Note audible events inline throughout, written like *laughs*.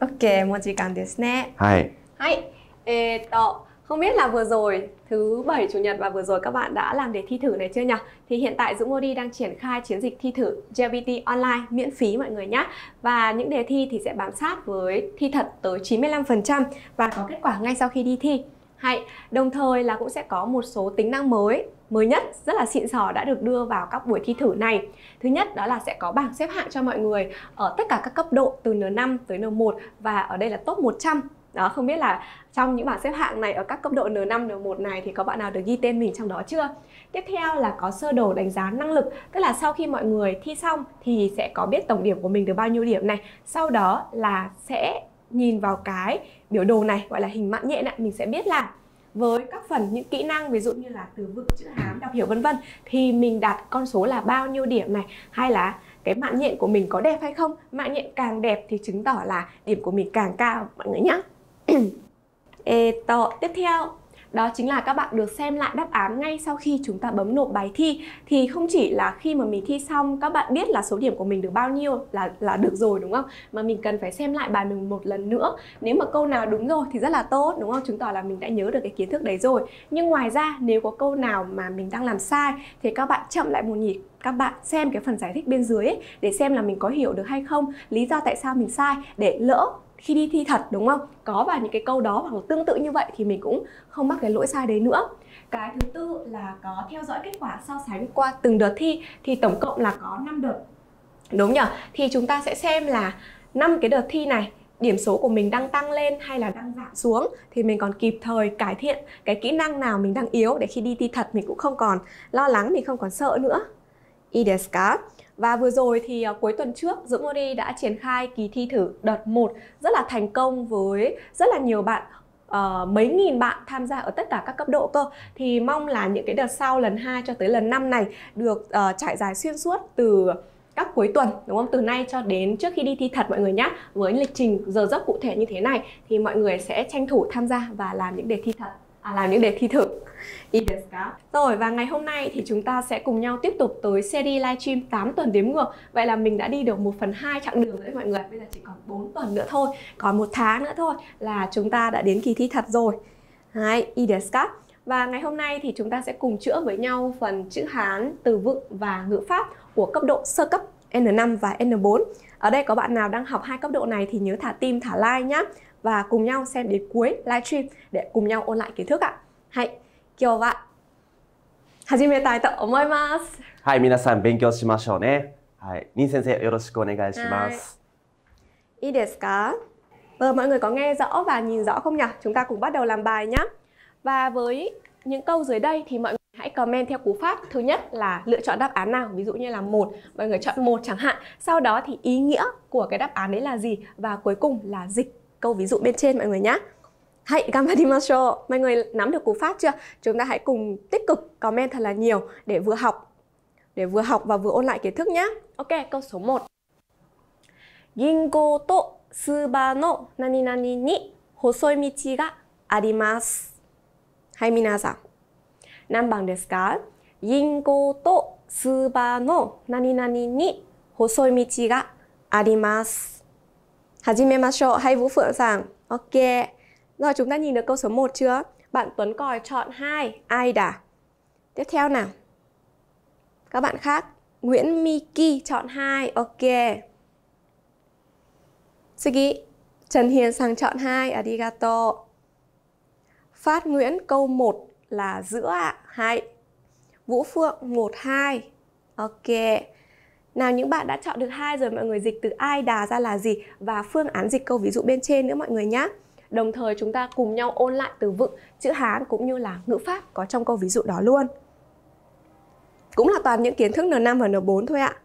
OK, một chỉ cảm ですね. Hai. Hai. Ê, đó. Không biết là vừa rồi thứ bảy chủ nhật và vừa rồi các bạn đã làm đề thi thử này chưa nhỉ? Thì hiện tại Dũng Modi đang triển khai chiến dịch thi thử JBT online miễn phí mọi người nhé. Và những đề thi thì sẽ bám sát với thi thật tới 95% và có kết quả ngay sau khi đi thi hay đồng thời là cũng sẽ có một số tính năng mới mới nhất rất là xịn sò đã được đưa vào các buổi thi thử này. Thứ nhất đó là sẽ có bảng xếp hạng cho mọi người ở tất cả các cấp độ từ N5 tới N1 và ở đây là top 100. Đó không biết là trong những bảng xếp hạng này ở các cấp độ N5 N1 này thì có bạn nào được ghi tên mình trong đó chưa? Tiếp theo là có sơ đồ đánh giá năng lực, tức là sau khi mọi người thi xong thì sẽ có biết tổng điểm của mình được bao nhiêu điểm này. Sau đó là sẽ nhìn vào cái biểu đồ này gọi là hình mạng nhện ạ, mình sẽ biết là với các phần những kỹ năng ví dụ như là từ vựng chữ hán đọc hiểu vân vân thì mình đạt con số là bao nhiêu điểm này hay là cái mạng nhện của mình có đẹp hay không mạng nhện càng đẹp thì chứng tỏ là điểm của mình càng cao mọi người nhé *clears throat* Ê, tiếp theo đó chính là các bạn được xem lại đáp án ngay sau khi chúng ta bấm nộp bài thi thì không chỉ là khi mà mình thi xong các bạn biết là số điểm của mình được bao nhiêu là là được rồi đúng không mà mình cần phải xem lại bài mình một lần nữa nếu mà câu nào đúng rồi thì rất là tốt đúng không chứng tỏ là mình đã nhớ được cái kiến thức đấy rồi nhưng ngoài ra nếu có câu nào mà mình đang làm sai thì các bạn chậm lại một nhịp các bạn xem cái phần giải thích bên dưới ấy, để xem là mình có hiểu được hay không lý do tại sao mình sai để lỡ khi đi thi thật đúng không có vào những cái câu đó hoặc tương tự như vậy thì mình cũng không mắc cái lỗi sai đấy nữa cái thứ tư là có theo dõi kết quả so sánh qua từng đợt thi thì tổng cộng là có 5 đợt đúng nhỉ thì chúng ta sẽ xem là năm cái đợt thi này điểm số của mình đang tăng lên hay là đang giảm xuống thì mình còn kịp thời cải thiện cái kỹ năng nào mình đang yếu để khi đi thi thật mình cũng không còn lo lắng mình không còn sợ nữa. いいですか và vừa rồi thì à, cuối tuần trước Dưỡng Mori đã triển khai kỳ thi thử đợt 1 rất là thành công với rất là nhiều bạn Uh, mấy nghìn bạn tham gia ở tất cả các cấp độ cơ thì mong là những cái đợt sau lần 2 cho tới lần 5 này được uh, trải dài xuyên suốt từ các cuối tuần đúng không từ nay cho đến trước khi đi thi thật mọi người nhé với lịch trình giờ giấc cụ thể như thế này thì mọi người sẽ tranh thủ tham gia và làm những đề thi thật À, làm những đề thi thử rồi và ngày hôm nay thì chúng ta sẽ cùng nhau tiếp tục tới series livestream 8 tuần đếm ngược. Vậy là mình đã đi được 1 phần 2 chặng đường rồi đấy mọi người. Bây giờ chỉ còn 4 tuần nữa thôi, còn một tháng nữa thôi là chúng ta đã đến kỳ thi thật rồi. Hai, Idesca. Và ngày hôm nay thì chúng ta sẽ cùng chữa với nhau phần chữ Hán, từ vựng và ngữ pháp của cấp độ sơ cấp N5 và N4. Ở đây có bạn nào đang học hai cấp độ này thì nhớ thả tim, thả like nhé và cùng nhau xem đến cuối livestream để cùng nhau ôn lại kiến thức ạ. hãy kêu À. Hãy kiểu vậy. 始めたいと思います。はい、皆さん勉強しましょうね。はい、林先生よろしくお願いします。いいですか？Ờ, mọi người có nghe rõ và nhìn rõ không nhỉ? Chúng ta cùng bắt đầu làm bài nhé. Và với những câu dưới đây thì mọi người hãy comment theo cú pháp. Thứ nhất là lựa chọn đáp án nào, ví dụ như là một, mọi người chọn một chẳng hạn. Sau đó thì ý nghĩa của cái đáp án đấy là gì và cuối cùng là dịch câu ví dụ bên trên mọi người nhé. Hãy gamma mọi người nắm được cú pháp chưa? Chúng ta hãy cùng tích cực comment thật là nhiều để vừa học để vừa học và vừa ôn lại kiến thức nhé. Ok, câu số 1. Ginko to suba no nani nani ni hosoi michi ga arimasu. Hai minasan. Nanban desu ka? Ginko to suba no nani nani ni hosoi michi ga arimasu. Hajimemashou hay Vũ Phượng Sảng. Ok. Rồi chúng ta nhìn được câu số 1 chưa? Bạn Tuấn Còi chọn 2, ai đã? Tiếp theo nào. Các bạn khác, Nguyễn Miki chọn 2, ok. Sugi, Trần Hiền sang chọn 2, arigato. Phát Nguyễn câu 1 là giữa ạ, 2. Vũ Phượng 1, 2, ok. Nào những bạn đã chọn được hai rồi mọi người dịch từ ai đà ra là gì và phương án dịch câu ví dụ bên trên nữa mọi người nhé. Đồng thời chúng ta cùng nhau ôn lại từ vựng, chữ Hán cũng như là ngữ pháp có trong câu ví dụ đó luôn. Cũng là toàn những kiến thức N5 và N4 thôi ạ.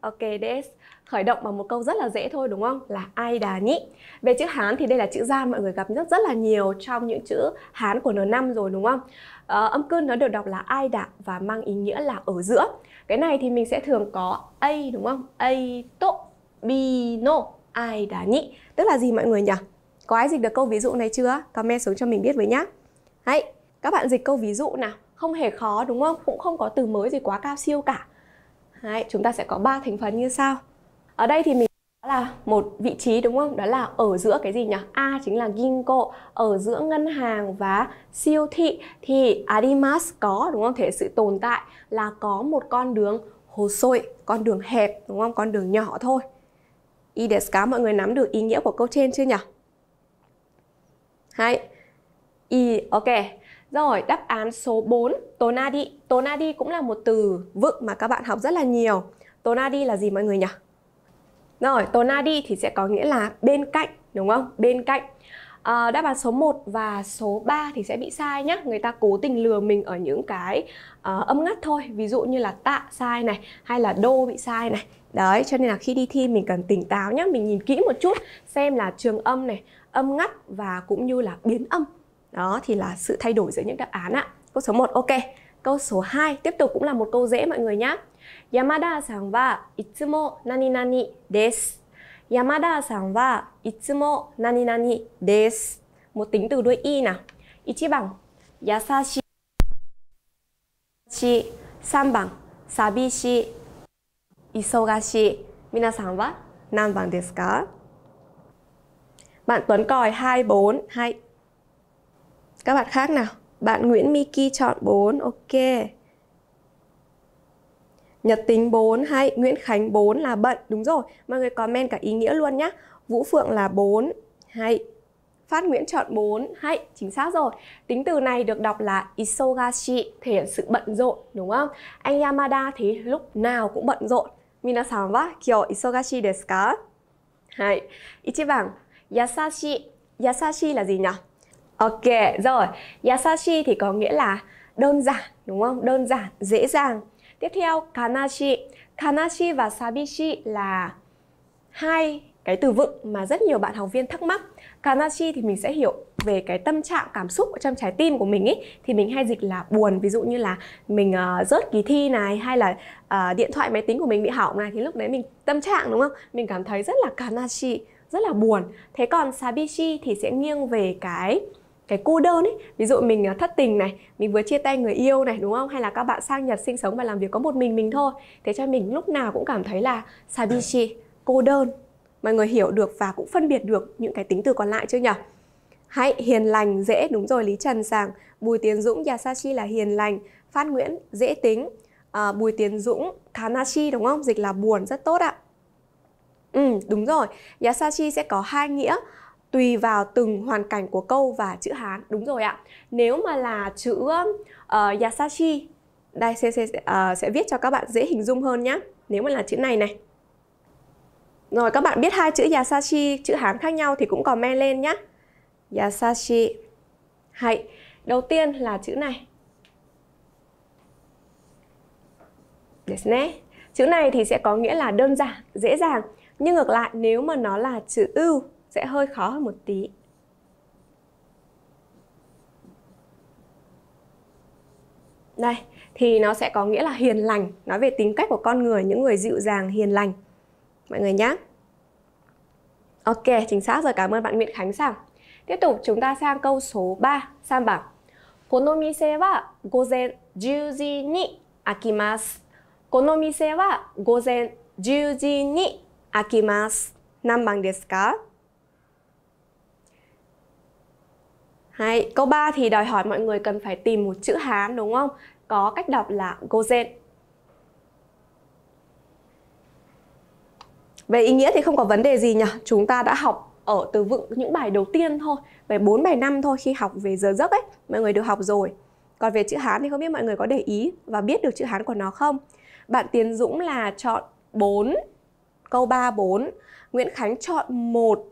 Ok des. Khởi động bằng một câu rất là dễ thôi đúng không? Là ai đà nhị. Về chữ Hán thì đây là chữ gian mọi người gặp rất rất là nhiều trong những chữ Hán của N5 rồi đúng không? Ờ, âm cương nó được đọc là ai đà và mang ý nghĩa là ở giữa cái này thì mình sẽ thường có a đúng không a to no ai đã nhị tức là gì mọi người nhỉ có ai dịch được câu ví dụ này chưa comment xuống cho mình biết với nhá hãy các bạn dịch câu ví dụ nào không hề khó đúng không cũng không có từ mới gì quá cao siêu cả Đấy, chúng ta sẽ có ba thành phần như sau ở đây thì mình là một vị trí đúng không? Đó là ở giữa cái gì nhỉ? A chính là Ginkgo, ở giữa ngân hàng và siêu thị thì Adimas có đúng không? Thể sự tồn tại là có một con đường hồ sôi, con đường hẹp đúng không? Con đường nhỏ thôi. Y mọi người nắm được ý nghĩa của câu trên chưa nhỉ? Hay. Y ok. Rồi, đáp án số 4, tonadi. Tonadi cũng là một từ vựng mà các bạn học rất là nhiều. Tonadi là gì mọi người nhỉ? Rồi, tonadi thì sẽ có nghĩa là bên cạnh, đúng không? Bên cạnh. À, đáp án số 1 và số 3 thì sẽ bị sai nhé Người ta cố tình lừa mình ở những cái uh, âm ngắt thôi Ví dụ như là tạ sai này hay là đô bị sai này Đấy, cho nên là khi đi thi mình cần tỉnh táo nhé Mình nhìn kỹ một chút xem là trường âm này, âm ngắt và cũng như là biến âm Đó thì là sự thay đổi giữa những đáp án ạ Câu số 1 ok Câu số 2 tiếp tục cũng là một câu dễ mọi người nhé 山田さんはいつも何々です。山田さんはいつも何々です。もう停止度いいな。一番、優しい。三番、寂しい。忙しい。皆さんは何番ですか Bạn t u い、n còi 24, 2. Các bạn k h い c nào? Bạn Nguyễn Miki chọn 4, ok. Nhật Tính 4 hay Nguyễn Khánh 4 là bận Đúng rồi, mọi người comment cả ý nghĩa luôn nhé. Vũ Phượng là 4 hay Phát Nguyễn chọn 4 hay chính xác rồi Tính từ này được đọc là isogashi Thể hiện sự bận rộn đúng không Anh Yamada thì lúc nào cũng bận rộn Minasan wa kyo isogashi desu ka? Hai. Ichiban, yasashi. Yasashi là gì nhỉ? Ok, rồi. Yasashi thì có nghĩa là đơn giản, đúng không? Đơn giản, dễ dàng. Tiếp theo, kanashi. Kanashi và sabishi là hai cái từ vựng mà rất nhiều bạn học viên thắc mắc. Kanashi thì mình sẽ hiểu về cái tâm trạng cảm xúc ở trong trái tim của mình ấy thì mình hay dịch là buồn ví dụ như là mình uh, rớt kỳ thi này hay là uh, điện thoại máy tính của mình bị hỏng này thì lúc đấy mình tâm trạng đúng không? Mình cảm thấy rất là kanashi, rất là buồn. Thế còn sabishi thì sẽ nghiêng về cái cái cô đơn ấy ví dụ mình à, thất tình này mình vừa chia tay người yêu này đúng không hay là các bạn sang nhật sinh sống và làm việc có một mình mình thôi thế cho mình lúc nào cũng cảm thấy là sabishi cô đơn mọi người hiểu được và cũng phân biệt được những cái tính từ còn lại chưa nhỉ hãy hiền lành dễ đúng rồi lý trần sàng bùi tiến dũng yasashi là hiền lành phát nguyễn dễ tính à, bùi tiến dũng kanashi đúng không dịch là buồn rất tốt ạ ừ đúng rồi yasashi sẽ có hai nghĩa tùy vào từng hoàn cảnh của câu và chữ Hán. Đúng rồi ạ. Nếu mà là chữ uh, ờ, Yasashi, đây sẽ, sẽ, uh, sẽ viết cho các bạn dễ hình dung hơn nhé. Nếu mà là chữ này này. Rồi các bạn biết hai chữ Yasashi, chữ Hán khác nhau thì cũng comment lên nhé. Yasashi. Hay. Đầu tiên là chữ này. chữ này thì sẽ có nghĩa là đơn giản, dễ dàng. Nhưng ngược lại nếu mà nó là chữ ưu sẽ hơi khó hơn một tí. Đây, thì nó sẽ có nghĩa là hiền lành, nói về tính cách của con người, những người dịu dàng, hiền lành. Mọi người nhé. Ok, chính xác rồi, cảm ơn bạn Nguyễn Khánh Sang. Tiếp tục chúng ta sang câu số 3, Sang bảo. Kono mise wa gozen 10時に開きます。この店は午前10時に開きます。何番ですか Hay, câu 3 thì đòi hỏi mọi người cần phải tìm một chữ Hán đúng không? Có cách đọc là Gozen. Về ý nghĩa thì không có vấn đề gì nhỉ? Chúng ta đã học ở từ vựng những bài đầu tiên thôi, về 4 bài năm thôi khi học về giờ giấc ấy, mọi người đều học rồi. Còn về chữ Hán thì không biết mọi người có để ý và biết được chữ Hán của nó không? Bạn Tiến Dũng là chọn 4, câu 3 4, Nguyễn Khánh chọn 1,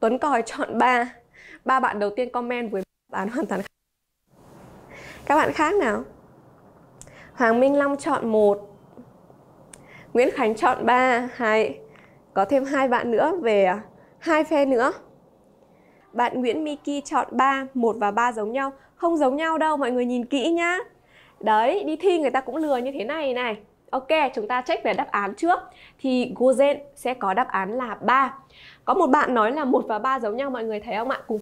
Tuấn Còi chọn 3 ba bạn đầu tiên comment với đáp án hoàn toàn khác các bạn khác nào Hoàng Minh Long chọn một Nguyễn Khánh chọn 3 hai có thêm hai bạn nữa về à, hai phe nữa bạn Nguyễn Miki chọn 3 1 và 3 giống nhau không giống nhau đâu mọi người nhìn kỹ nhá đấy đi thi người ta cũng lừa như thế này này Ok, chúng ta check về đáp án trước Thì Guzen sẽ có đáp án là 3 Có một bạn nói là 1 và 3 giống nhau mọi người thấy không ạ? Cùng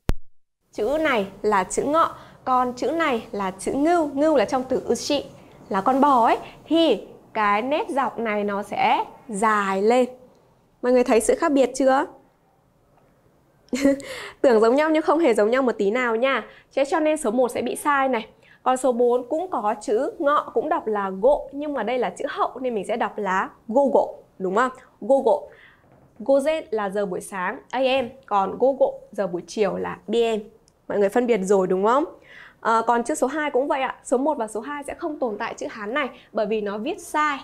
chữ này là chữ ngọ còn chữ này là chữ ngưu ngưu là trong từ ushi là con bò ấy thì cái nét dọc này nó sẽ dài lên mọi người thấy sự khác biệt chưa *laughs* tưởng giống nhau nhưng không hề giống nhau một tí nào nha Thế cho nên số 1 sẽ bị sai này còn số 4 cũng có chữ ngọ cũng đọc là gộ nhưng mà đây là chữ hậu nên mình sẽ đọc là google đúng không? google, Gozen là giờ buổi sáng AM còn google giờ buổi chiều là PM mọi người phân biệt rồi đúng không? À, còn chữ số 2 cũng vậy ạ, số 1 và số 2 sẽ không tồn tại chữ Hán này bởi vì nó viết sai,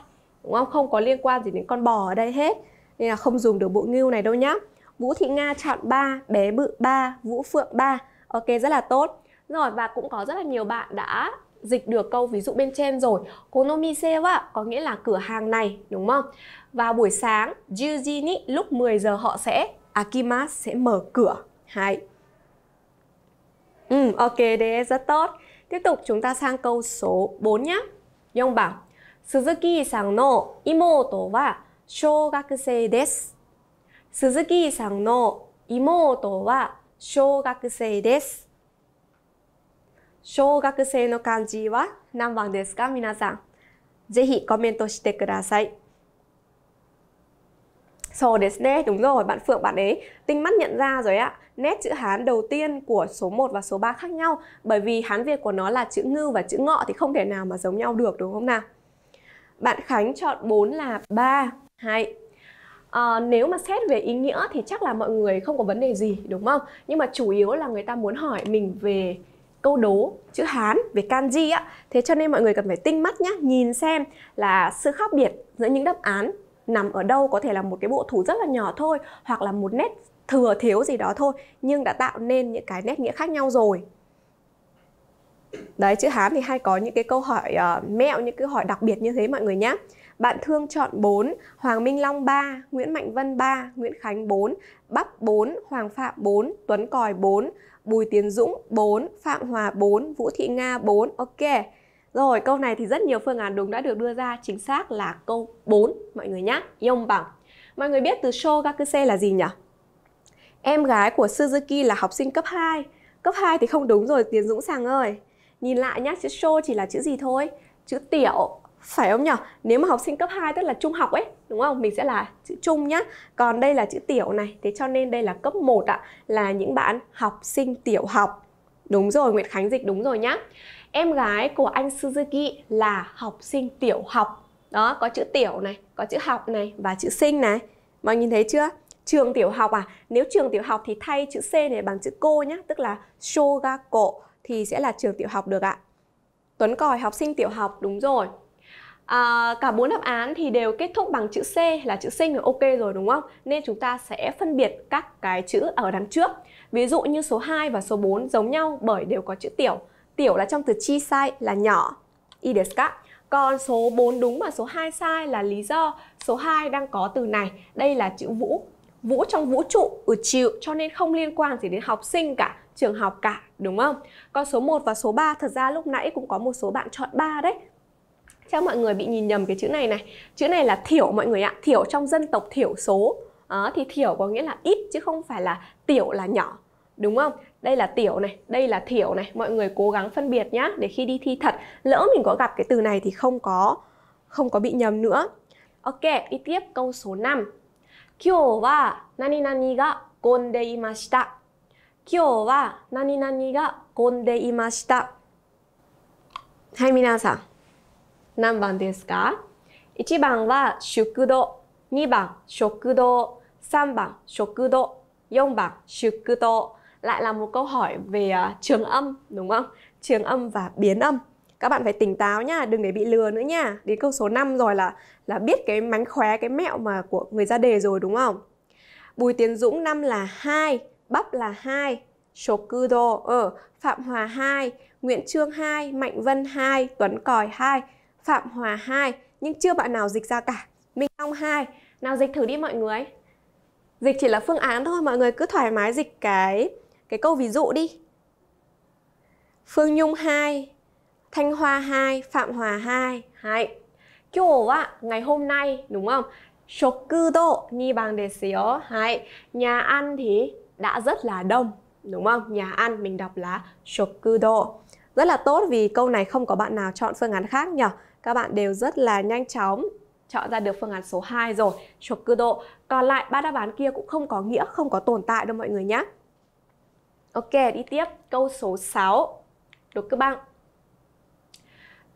đúng không? Không có liên quan gì đến con bò ở đây hết, nên là không dùng được bộ ngưu này đâu nhá. Vũ Thị Nga chọn 3, bé bự 3, Vũ Phượng 3. Ok, rất là tốt. Rồi, và cũng có rất là nhiều bạn đã dịch được câu ví dụ bên trên rồi. Konomise wa có nghĩa là cửa hàng này, đúng không? Vào buổi sáng, Jujini lúc 10 giờ họ sẽ Akimas sẽ mở cửa. Hay. Ừ, ok, đấy rất tốt. Tiếp tục chúng ta sang câu số 4 nhé. 4 bảo Suzuki さんの妹は小学生です。Suzuki さんの妹は小学生です。小学生の漢字は何番ですか皆さん。ぜひコメントしてください。そうですね, đúng rồi, bạn Phượng bạn ấy tinh mắt nhận ra rồi ạ nét chữ Hán đầu tiên của số 1 và số 3 khác nhau bởi vì Hán Việt của nó là chữ ngư và chữ ngọ thì không thể nào mà giống nhau được đúng không nào? Bạn Khánh chọn 4 là 3, 2. À, nếu mà xét về ý nghĩa thì chắc là mọi người không có vấn đề gì đúng không? Nhưng mà chủ yếu là người ta muốn hỏi mình về câu đố chữ Hán về kanji á. Thế cho nên mọi người cần phải tinh mắt nhá, nhìn xem là sự khác biệt giữa những đáp án nằm ở đâu có thể là một cái bộ thủ rất là nhỏ thôi hoặc là một nét thừa thiếu gì đó thôi nhưng đã tạo nên những cái nét nghĩa khác nhau rồi đấy chữ hán thì hay có những cái câu hỏi uh, mẹo những cái hỏi đặc biệt như thế mọi người nhé bạn thương chọn 4, Hoàng Minh Long 3, Nguyễn Mạnh Vân 3, Nguyễn Khánh 4, Bắp 4, Hoàng Phạm 4, Tuấn Còi 4, Bùi Tiến Dũng 4, Phạm Hòa 4, Vũ Thị Nga 4. Ok. Rồi, câu này thì rất nhiều phương án đúng đã được đưa ra, chính xác là câu 4 mọi người nhá Yông bằng. Mọi người biết từ shogakuse là gì nhỉ? Em gái của Suzuki là học sinh cấp 2 Cấp 2 thì không đúng rồi Tiến Dũng Sàng ơi Nhìn lại nhá, chữ show chỉ là chữ gì thôi Chữ tiểu phải không nhở? Nếu mà học sinh cấp 2 tức là trung học ấy, đúng không? Mình sẽ là chữ trung nhá. Còn đây là chữ tiểu này, thế cho nên đây là cấp 1 ạ, là những bạn học sinh tiểu học. Đúng rồi, Nguyễn Khánh Dịch đúng rồi nhá. Em gái của anh Suzuki là học sinh tiểu học. Đó, có chữ tiểu này, có chữ học này và chữ sinh này. Mọi nhìn thấy chưa? trường tiểu học à nếu trường tiểu học thì thay chữ c này bằng chữ cô nhé tức là shogako thì sẽ là trường tiểu học được ạ tuấn còi học sinh tiểu học đúng rồi à, cả bốn đáp án thì đều kết thúc bằng chữ c là chữ sinh là ok rồi đúng không nên chúng ta sẽ phân biệt các cái chữ ở đằng trước ví dụ như số 2 và số 4 giống nhau bởi đều có chữ tiểu tiểu là trong từ chi sai là nhỏ y còn số 4 đúng và số 2 sai là lý do số 2 đang có từ này đây là chữ vũ vũ trong vũ trụ ở ừ, chịu cho nên không liên quan gì đến học sinh cả trường học cả đúng không con số 1 và số 3 thật ra lúc nãy cũng có một số bạn chọn ba đấy chắc mọi người bị nhìn nhầm cái chữ này này chữ này là thiểu mọi người ạ thiểu trong dân tộc thiểu số à, thì thiểu có nghĩa là ít chứ không phải là tiểu là nhỏ đúng không đây là tiểu này đây là thiểu này mọi người cố gắng phân biệt nhá để khi đi thi thật lỡ mình có gặp cái từ này thì không có không có bị nhầm nữa ok đi tiếp câu số 5今日は何々が混んでいました。今日は何々が混んでいました。はい、皆さん。何番ですか ?1 番は宿堂。2番食堂。3番食堂。4番宿堂。来、là một câu hỏi về trường âm, các bạn phải tỉnh táo nha đừng để bị lừa nữa nha đến câu số 5 rồi là là biết cái mánh khóe cái mẹo mà của người ra đề rồi đúng không Bùi Tiến Dũng năm là 2 Bắp là 2 Shokudo ở Phạm Hòa 2 Nguyễn Trương 2 Mạnh Vân 2 Tuấn Còi 2 Phạm Hòa 2 nhưng chưa bạn nào dịch ra cả Minh Long 2 nào dịch thử đi mọi người dịch chỉ là phương án thôi mọi người cứ thoải mái dịch cái cái câu ví dụ đi Phương Nhung 2 Thanh Hoa 2, Phạm Hòa 2. Hai. Kyo wa ngày hôm nay đúng không? Shokudo ni bằng desu. Hai. Nhà ăn thì đã rất là đông đúng không? Nhà ăn mình đọc là shokudo. Rất là tốt vì câu này không có bạn nào chọn phương án khác nhỉ? Các bạn đều rất là nhanh chóng chọn ra được phương án số 2 rồi, shokudo. Còn lại ba đáp án kia cũng không có nghĩa, không có tồn tại đâu mọi người nhé. Ok, đi tiếp. Câu số 6. Đục cơ băng.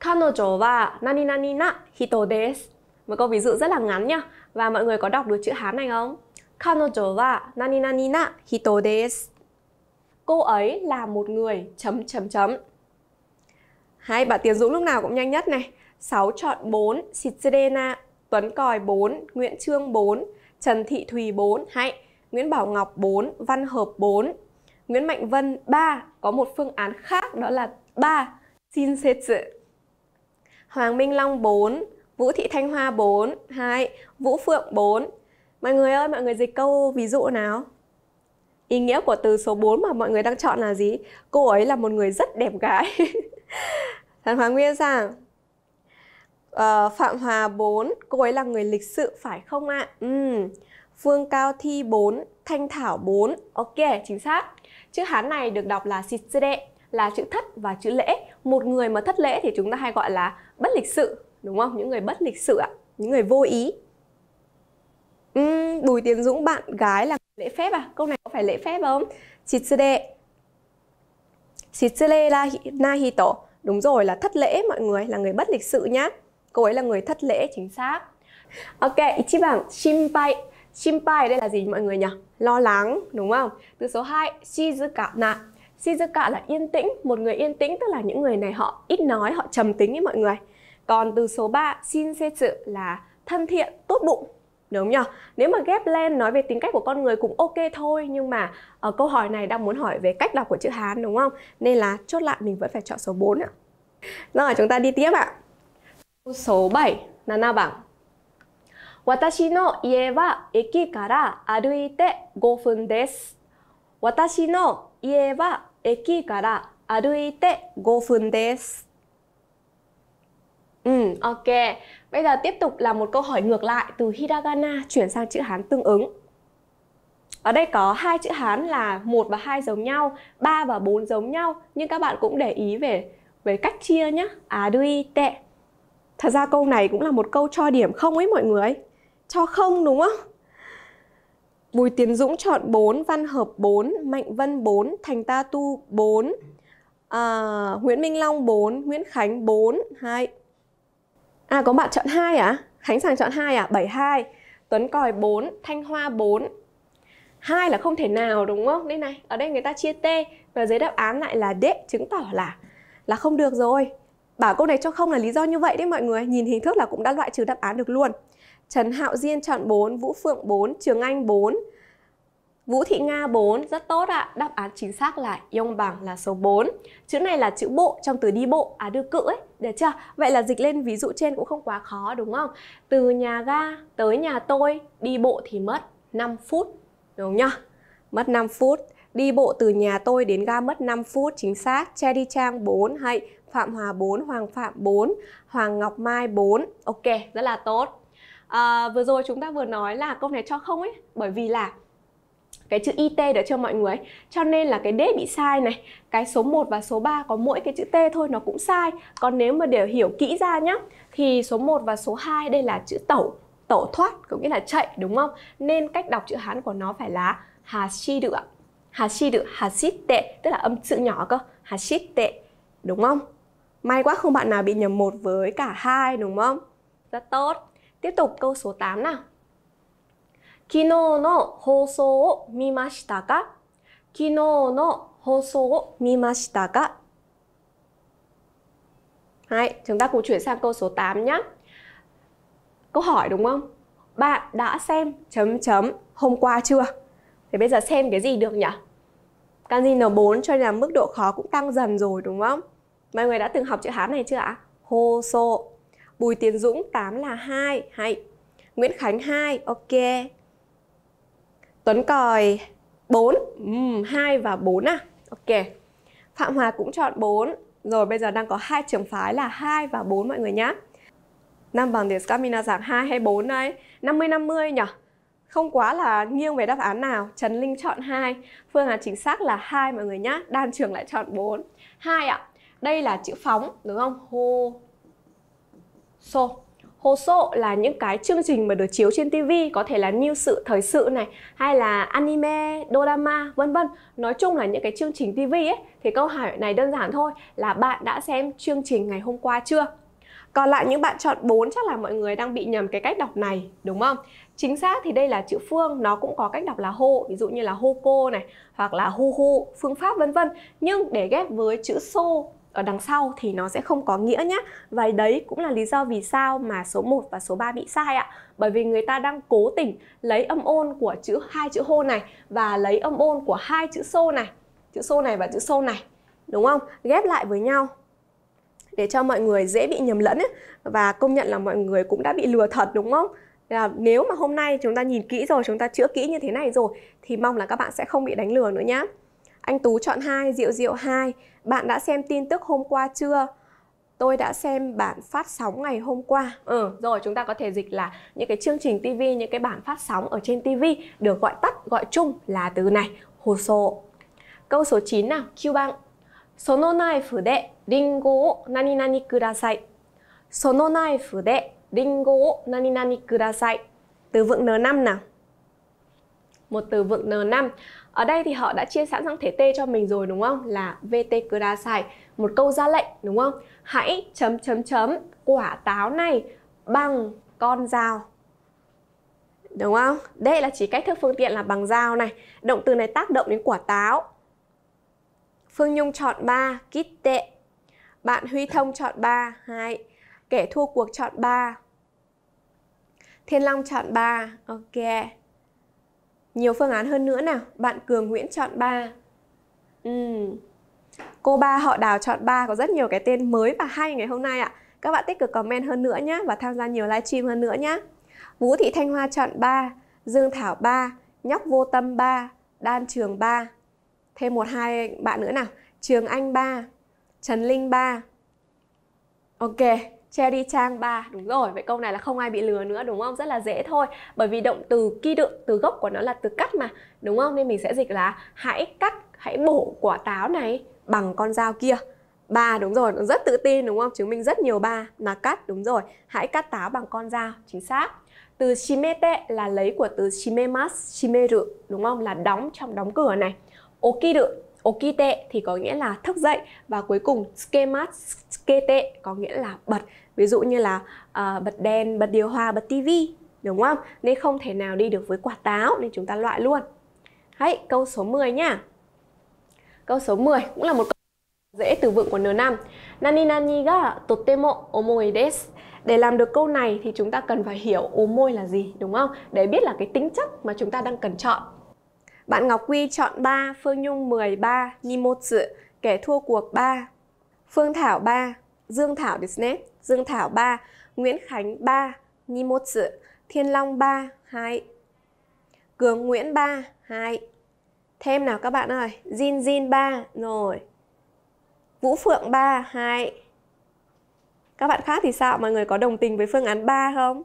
Kanojo wa nani nani na hito desu. Một câu ví dụ rất là ngắn nhá. Và mọi người có đọc được chữ Hán này không? Kanojo wa nani nani na hito desu. Cô ấy là một người chấm chấm chấm. Hai bà Tiến Dũng lúc nào cũng nhanh nhất này. 6 chọn 4, Sitserena, Tuấn Còi 4, Nguyễn Trương 4, Trần Thị Thùy 4, hay Nguyễn Bảo Ngọc 4, Văn Hợp 4, Nguyễn Mạnh Vân 3, có một phương án khác đó là 3, Shinsetsu. Hoàng Minh Long 4, Vũ Thị Thanh Hoa 4, 2, Vũ Phượng 4. Mọi người ơi, mọi người dịch câu ví dụ nào. Ý nghĩa của từ số 4 mà mọi người đang chọn là gì? Cô ấy là một người rất đẹp gái. Thần *laughs* Hoàng Nguyên sang. uh, ờ, Phạm Hòa 4, cô ấy là người lịch sự phải không ạ? À? Phương Cao Thi 4, Thanh Thảo 4. Ok, chính xác. Chữ Hán này được đọc là Sitsure là chữ thất và chữ lễ một người mà thất lễ thì chúng ta hay gọi là bất lịch sự đúng không những người bất lịch sự ạ những người vô ý uhm, bùi tiến dũng bạn gái là lễ phép à câu này có phải lễ phép không chitsune chitsune la nahito đúng rồi là thất lễ mọi người là người bất lịch sự nhá cô ấy là người thất lễ chính xác ok chi ichiban shinpai shinpai đây là gì mọi người nhỉ lo lắng đúng không từ số 2 shizuka na Shizuka là yên tĩnh, một người yên tĩnh tức là những người này họ ít nói, họ trầm tính ấy mọi người. Còn từ số 3, Shinsetsu là thân thiện, tốt bụng, đúng nhỉ? Nếu mà ghép lên nói về tính cách của con người cũng ok thôi nhưng mà ở ờ, câu hỏi này đang muốn hỏi về cách đọc của chữ Hán đúng không? Nên là chốt lại mình vẫn phải chọn số 4 ạ. Rồi chúng ta đi tiếp ạ. Số 7, Nana bằng. Watashi no eki kara aruite 5分です。私の家は駅から歩いて5分です。Ừ, ok. Bây giờ tiếp tục là một câu hỏi ngược lại từ hiragana chuyển sang chữ Hán tương ứng. Ở đây có hai chữ Hán là một và hai giống nhau, ba và bốn giống nhau, nhưng các bạn cũng để ý về về cách chia nhé. Adui tệ. Thật ra câu này cũng là một câu cho điểm không ấy mọi người. Cho không đúng không? Bùi Tiến Dũng chọn 4, Văn Hợp 4, Mạnh Vân 4, Thành Ta Tu 4, à, Nguyễn Minh Long 4, Nguyễn Khánh 4, 2. À có bạn chọn 2 à? Khánh Sàng chọn 2 à? 72. Tuấn Còi 4, Thanh Hoa 4. 2 là không thể nào đúng không? Đây này, ở đây người ta chia T và giấy đáp án lại là D chứng tỏ là là không được rồi. Bảo câu này cho không là lý do như vậy đấy mọi người. Nhìn hình thức là cũng đã loại trừ đáp án được luôn. Trần Hạo Diên chọn 4, Vũ Phượng 4, Trường Anh 4, Vũ Thị Nga 4, rất tốt ạ. Đáp án chính xác là yong Bằng là số 4. Chữ này là chữ bộ trong từ đi bộ, à đưa cự ấy, được chưa? Vậy là dịch lên ví dụ trên cũng không quá khó đúng không? Từ nhà ga tới nhà tôi, đi bộ thì mất 5 phút, đúng nhá? Mất 5 phút. Đi bộ từ nhà tôi đến ga mất 5 phút, chính xác. Che đi trang 4, hay Phạm Hòa 4, Hoàng Phạm 4, Hoàng Ngọc Mai 4. Ok, rất là tốt à, vừa rồi chúng ta vừa nói là câu này cho không ấy bởi vì là cái chữ IT để cho mọi người cho nên là cái D bị sai này cái số 1 và số 3 có mỗi cái chữ T thôi nó cũng sai còn nếu mà để hiểu kỹ ra nhá thì số 1 và số 2 đây là chữ tẩu tẩu thoát có nghĩa là chạy đúng không nên cách đọc chữ Hán của nó phải là hà si được hà si được hà xít tệ tức là âm chữ nhỏ cơ hà xít tệ đúng không may quá không bạn nào bị nhầm một với cả hai đúng không rất tốt tiếp tục câu số 8 nào. Kino no hoso o mimashita ka? Kino no hoso o mimashita ka? Đấy, chúng ta cùng chuyển sang câu số 8 nhé. Câu hỏi đúng không? Bạn đã xem chấm chấm hôm qua chưa? Thế bây giờ xem cái gì được nhỉ? Kanji N4 cho nên là mức độ khó cũng tăng dần rồi đúng không? Mọi người đã từng học chữ Hán này chưa ạ? Hoso Bùi Tiến Dũng 8 là 2, hay. Nguyễn Khánh 2, ok. Tuấn Còi 4, uhm, 2 và 4 à, ok. Phạm Hòa cũng chọn 4. Rồi bây giờ đang có hai trường phái là 2 và 4 mọi người nhé. Nam bằng thì Scamina giảng 2 hay 4 đấy. 50-50 nhỉ? Không quá là nghiêng về đáp án nào. Trần Linh chọn 2. Phương án chính xác là 2 mọi người nhé. Đan Trường lại chọn 4. 2 ạ. À? Đây là chữ phóng, đúng không? Hô, sô hồ sộ là những cái chương trình mà được chiếu trên TV có thể là news sự thời sự này hay là anime drama vân vân nói chung là những cái chương trình TV ấy thì câu hỏi này đơn giản thôi là bạn đã xem chương trình ngày hôm qua chưa còn lại những bạn chọn 4 chắc là mọi người đang bị nhầm cái cách đọc này đúng không chính xác thì đây là chữ phương nó cũng có cách đọc là hô ví dụ như là hô cô này hoặc là hu hu phương pháp vân vân nhưng để ghép với chữ xô ở đằng sau thì nó sẽ không có nghĩa nhé và đấy cũng là lý do vì sao mà số 1 và số 3 bị sai ạ bởi vì người ta đang cố tình lấy âm ôn của chữ hai chữ hô này và lấy âm ôn của hai chữ xô này chữ xô này và chữ xô này đúng không ghép lại với nhau để cho mọi người dễ bị nhầm lẫn ấy. và công nhận là mọi người cũng đã bị lừa thật đúng không là nếu mà hôm nay chúng ta nhìn kỹ rồi chúng ta chữa kỹ như thế này rồi thì mong là các bạn sẽ không bị đánh lừa nữa nhé anh Tú chọn 2, Diệu Diệu 2. Bạn đã xem tin tức hôm qua chưa? Tôi đã xem bản phát sóng ngày hôm qua. Ừ, rồi chúng ta có thể dịch là những cái chương trình TV, những cái bản phát sóng ở trên TV được gọi tắt, gọi chung là từ này, hồ sộ. Câu số 9 nào, Q bạn. Từ vựng N5 nào một từ vựng N5. Ở đây thì họ đã chia sẵn sang thể T cho mình rồi đúng không? Là VT Kudasai, một câu ra lệnh đúng không? Hãy chấm chấm chấm quả táo này bằng con dao. Đúng không? Đây là chỉ cách thức phương tiện là bằng dao này. Động từ này tác động đến quả táo. Phương Nhung chọn 3, kít tệ. Bạn Huy Thông chọn 3, 2. Kẻ thua cuộc chọn 3. Thiên Long chọn 3, ok. Nhiều phương án hơn nữa nào. Bạn Cường Nguyễn chọn 3. Uhm. Ừ. Cô ba họ Đào chọn 3 có rất nhiều cái tên mới và hay ngày hôm nay ạ. Các bạn tích cực comment hơn nữa nhé và tham gia nhiều live stream hơn nữa nhé. Vũ Thị Thanh Hoa chọn 3, Dương Thảo 3, Nhóc Vô Tâm 3, Đan Trường 3. Thêm một hai bạn nữa nào. Trường Anh 3, Trần Linh 3. Ok, che đi trang 3 Đúng rồi, vậy câu này là không ai bị lừa nữa đúng không? Rất là dễ thôi Bởi vì động từ ki đựng, từ gốc của nó là từ cắt mà Đúng không? Nên mình sẽ dịch là hãy cắt, hãy bổ quả táo này bằng con dao kia ba đúng rồi rất tự tin đúng không chứng minh rất nhiều ba là cắt đúng rồi hãy cắt táo bằng con dao chính xác từ shimete là lấy của từ shimemasu shimeru đúng không là đóng trong đóng cửa này okiru okite thì có nghĩa là thức dậy và cuối cùng skemat skete có nghĩa là bật ví dụ như là uh, bật đèn bật điều hòa bật tivi đúng không nên không thể nào đi được với quả táo nên chúng ta loại luôn hãy câu số 10 nhá câu số 10 cũng là một câu dễ từ vựng của n năm. Nani nani ga totemo omoi desu để làm được câu này thì chúng ta cần phải hiểu omoi là gì đúng không? Để biết là cái tính chất mà chúng ta đang cần chọn. Bạn Ngọc Quy chọn 3, Phương Nhung 13, Nimotsu, kẻ thua cuộc 3, Phương Thảo 3, Dương Thảo Disney. Dương Thảo 3, Nguyễn Khánh 3, Nimotsu, Thiên Long 3, 2, Cường Nguyễn 3, 2. Thêm nào các bạn ơi, Jin Jin 3, rồi. Vũ Phượng 3, 2. Các bạn khác thì sao? Mọi người có đồng tình với phương án 3 không?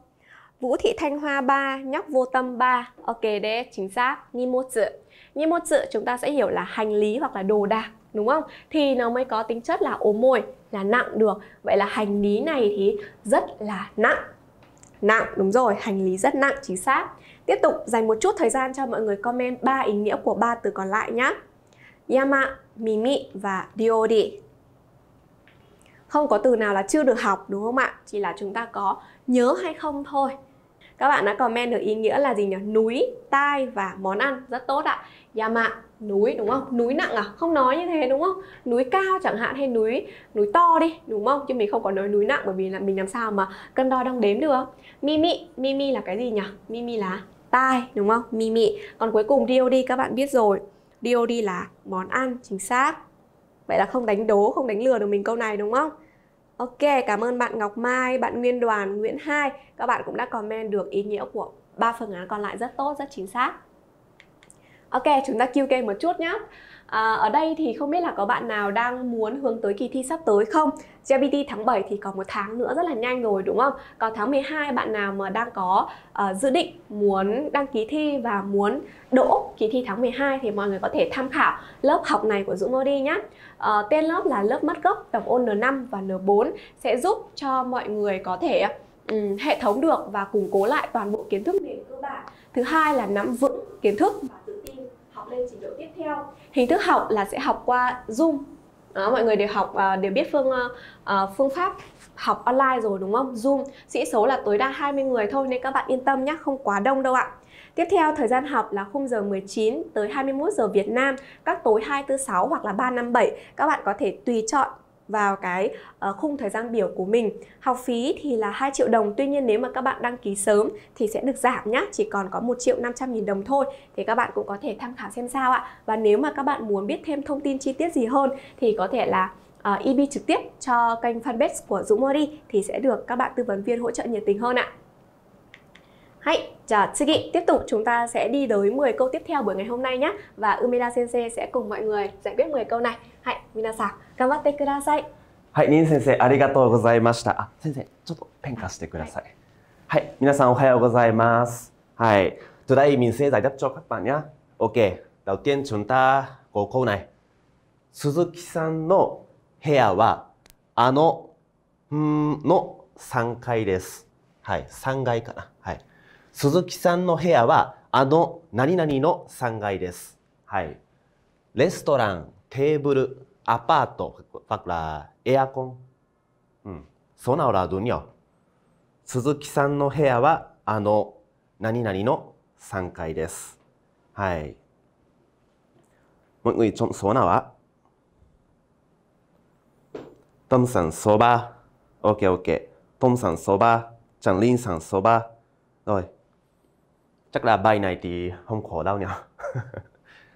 Vũ Thị Thanh Hoa 3, Nhóc Vô Tâm 3. Ok đấy, chính xác. Nimotsu. Nimotsu chúng ta sẽ hiểu là hành lý hoặc là đồ đạc, đúng không? Thì nó mới có tính chất là ốm mồi là nặng được vậy là hành lý này thì rất là nặng nặng đúng rồi hành lý rất nặng chính xác tiếp tục dành một chút thời gian cho mọi người comment ba ý nghĩa của ba từ còn lại nhé yama mimi và diodi không có từ nào là chưa được học đúng không ạ chỉ là chúng ta có nhớ hay không thôi các bạn đã comment được ý nghĩa là gì nhỉ núi tai và món ăn rất tốt ạ yama núi đúng không núi nặng à không nói như thế đúng không núi cao chẳng hạn hay núi núi to đi đúng không chứ mình không có nói núi nặng bởi vì là mình làm sao mà cân đo đong đếm được mimi mimi là cái gì nhỉ mimi là tai đúng không mimi còn cuối cùng dio đi các bạn biết rồi dio đi là món ăn chính xác vậy là không đánh đố không đánh lừa được mình câu này đúng không ok cảm ơn bạn ngọc mai bạn nguyên đoàn nguyễn hai các bạn cũng đã comment được ý nghĩa của ba phương án còn lại rất tốt rất chính xác Ok, chúng ta kêu QK một chút nhé. À, ở đây thì không biết là có bạn nào đang muốn hướng tới kỳ thi sắp tới không? GBT tháng 7 thì còn một tháng nữa rất là nhanh rồi đúng không? Còn tháng 12 bạn nào mà đang có uh, dự định muốn đăng ký thi và muốn đỗ kỳ thi tháng 12 thì mọi người có thể tham khảo lớp học này của Dũng Modi nhé. Uh, tên lớp là lớp mắt gốc tổng ôn N5 và N4 sẽ giúp cho mọi người có thể um, hệ thống được và củng cố lại toàn bộ kiến thức nền cơ bản. Thứ hai là nắm vững kiến thức và lên trình độ tiếp theo hình thức học là sẽ học qua zoom đó, mọi người đều học à, đều biết phương ờ, ờ, phương pháp học online rồi đúng không? Zoom sĩ số là tối đa 20 người thôi nên các bạn yên tâm nhé, không quá đông đâu ạ. Tiếp theo thời gian học là khung giờ 19 tới 21 giờ Việt Nam, các tối 2, 4, 6 hoặc là 3, 5, 7. Các bạn có thể tùy chọn vào cái uh, khung thời gian biểu của mình. Học phí thì là 2 triệu đồng, tuy nhiên nếu mà các bạn đăng ký sớm thì sẽ được giảm nhá, chỉ còn có 1 triệu 500 nghìn đồng thôi. Thì các bạn cũng có thể tham khảo xem sao ạ. Và nếu mà các bạn muốn biết thêm thông tin chi tiết gì hơn thì có thể là uh, ờ, EB trực tiếp cho kênh fanpage của Dũng Mori thì sẽ được các bạn tư vấn viên hỗ trợ nhiệt tình hơn ạ. Hay, chà, Tsugi, tiếp tục chúng ta sẽ đi tới 10 câu tiếp theo buổi ngày hôm nay nhé Và Umeda Sensei sẽ cùng mọi người giải quyết 10 câu này Hãy, à, minasan, gambatte kudasai はい、ニン先生、ありがとうございました。あ、先生、ちょっと変化してください。はい、皆さんおはようございます。はい, today mình sẽ giải đáp cho các bạn nhé. Ok, đầu tiên chúng ta có câu này. Suzuki-san の部屋はあの、んの3階です。はい、3階かな。はい。鈴木さんの部屋はあの何々の3階です。はい。レストラン、テーブル、アパート、ファクラエアコン。うん。なおら鈴木さんの部屋はあの何々の3階です。はい。もう一丁、そなはトムさん、そば。オッケーオッケー。トムさん、そば。チャン、リンさん、そば。おい。chắc là bài này thì không khổ đâu nhỉ *laughs*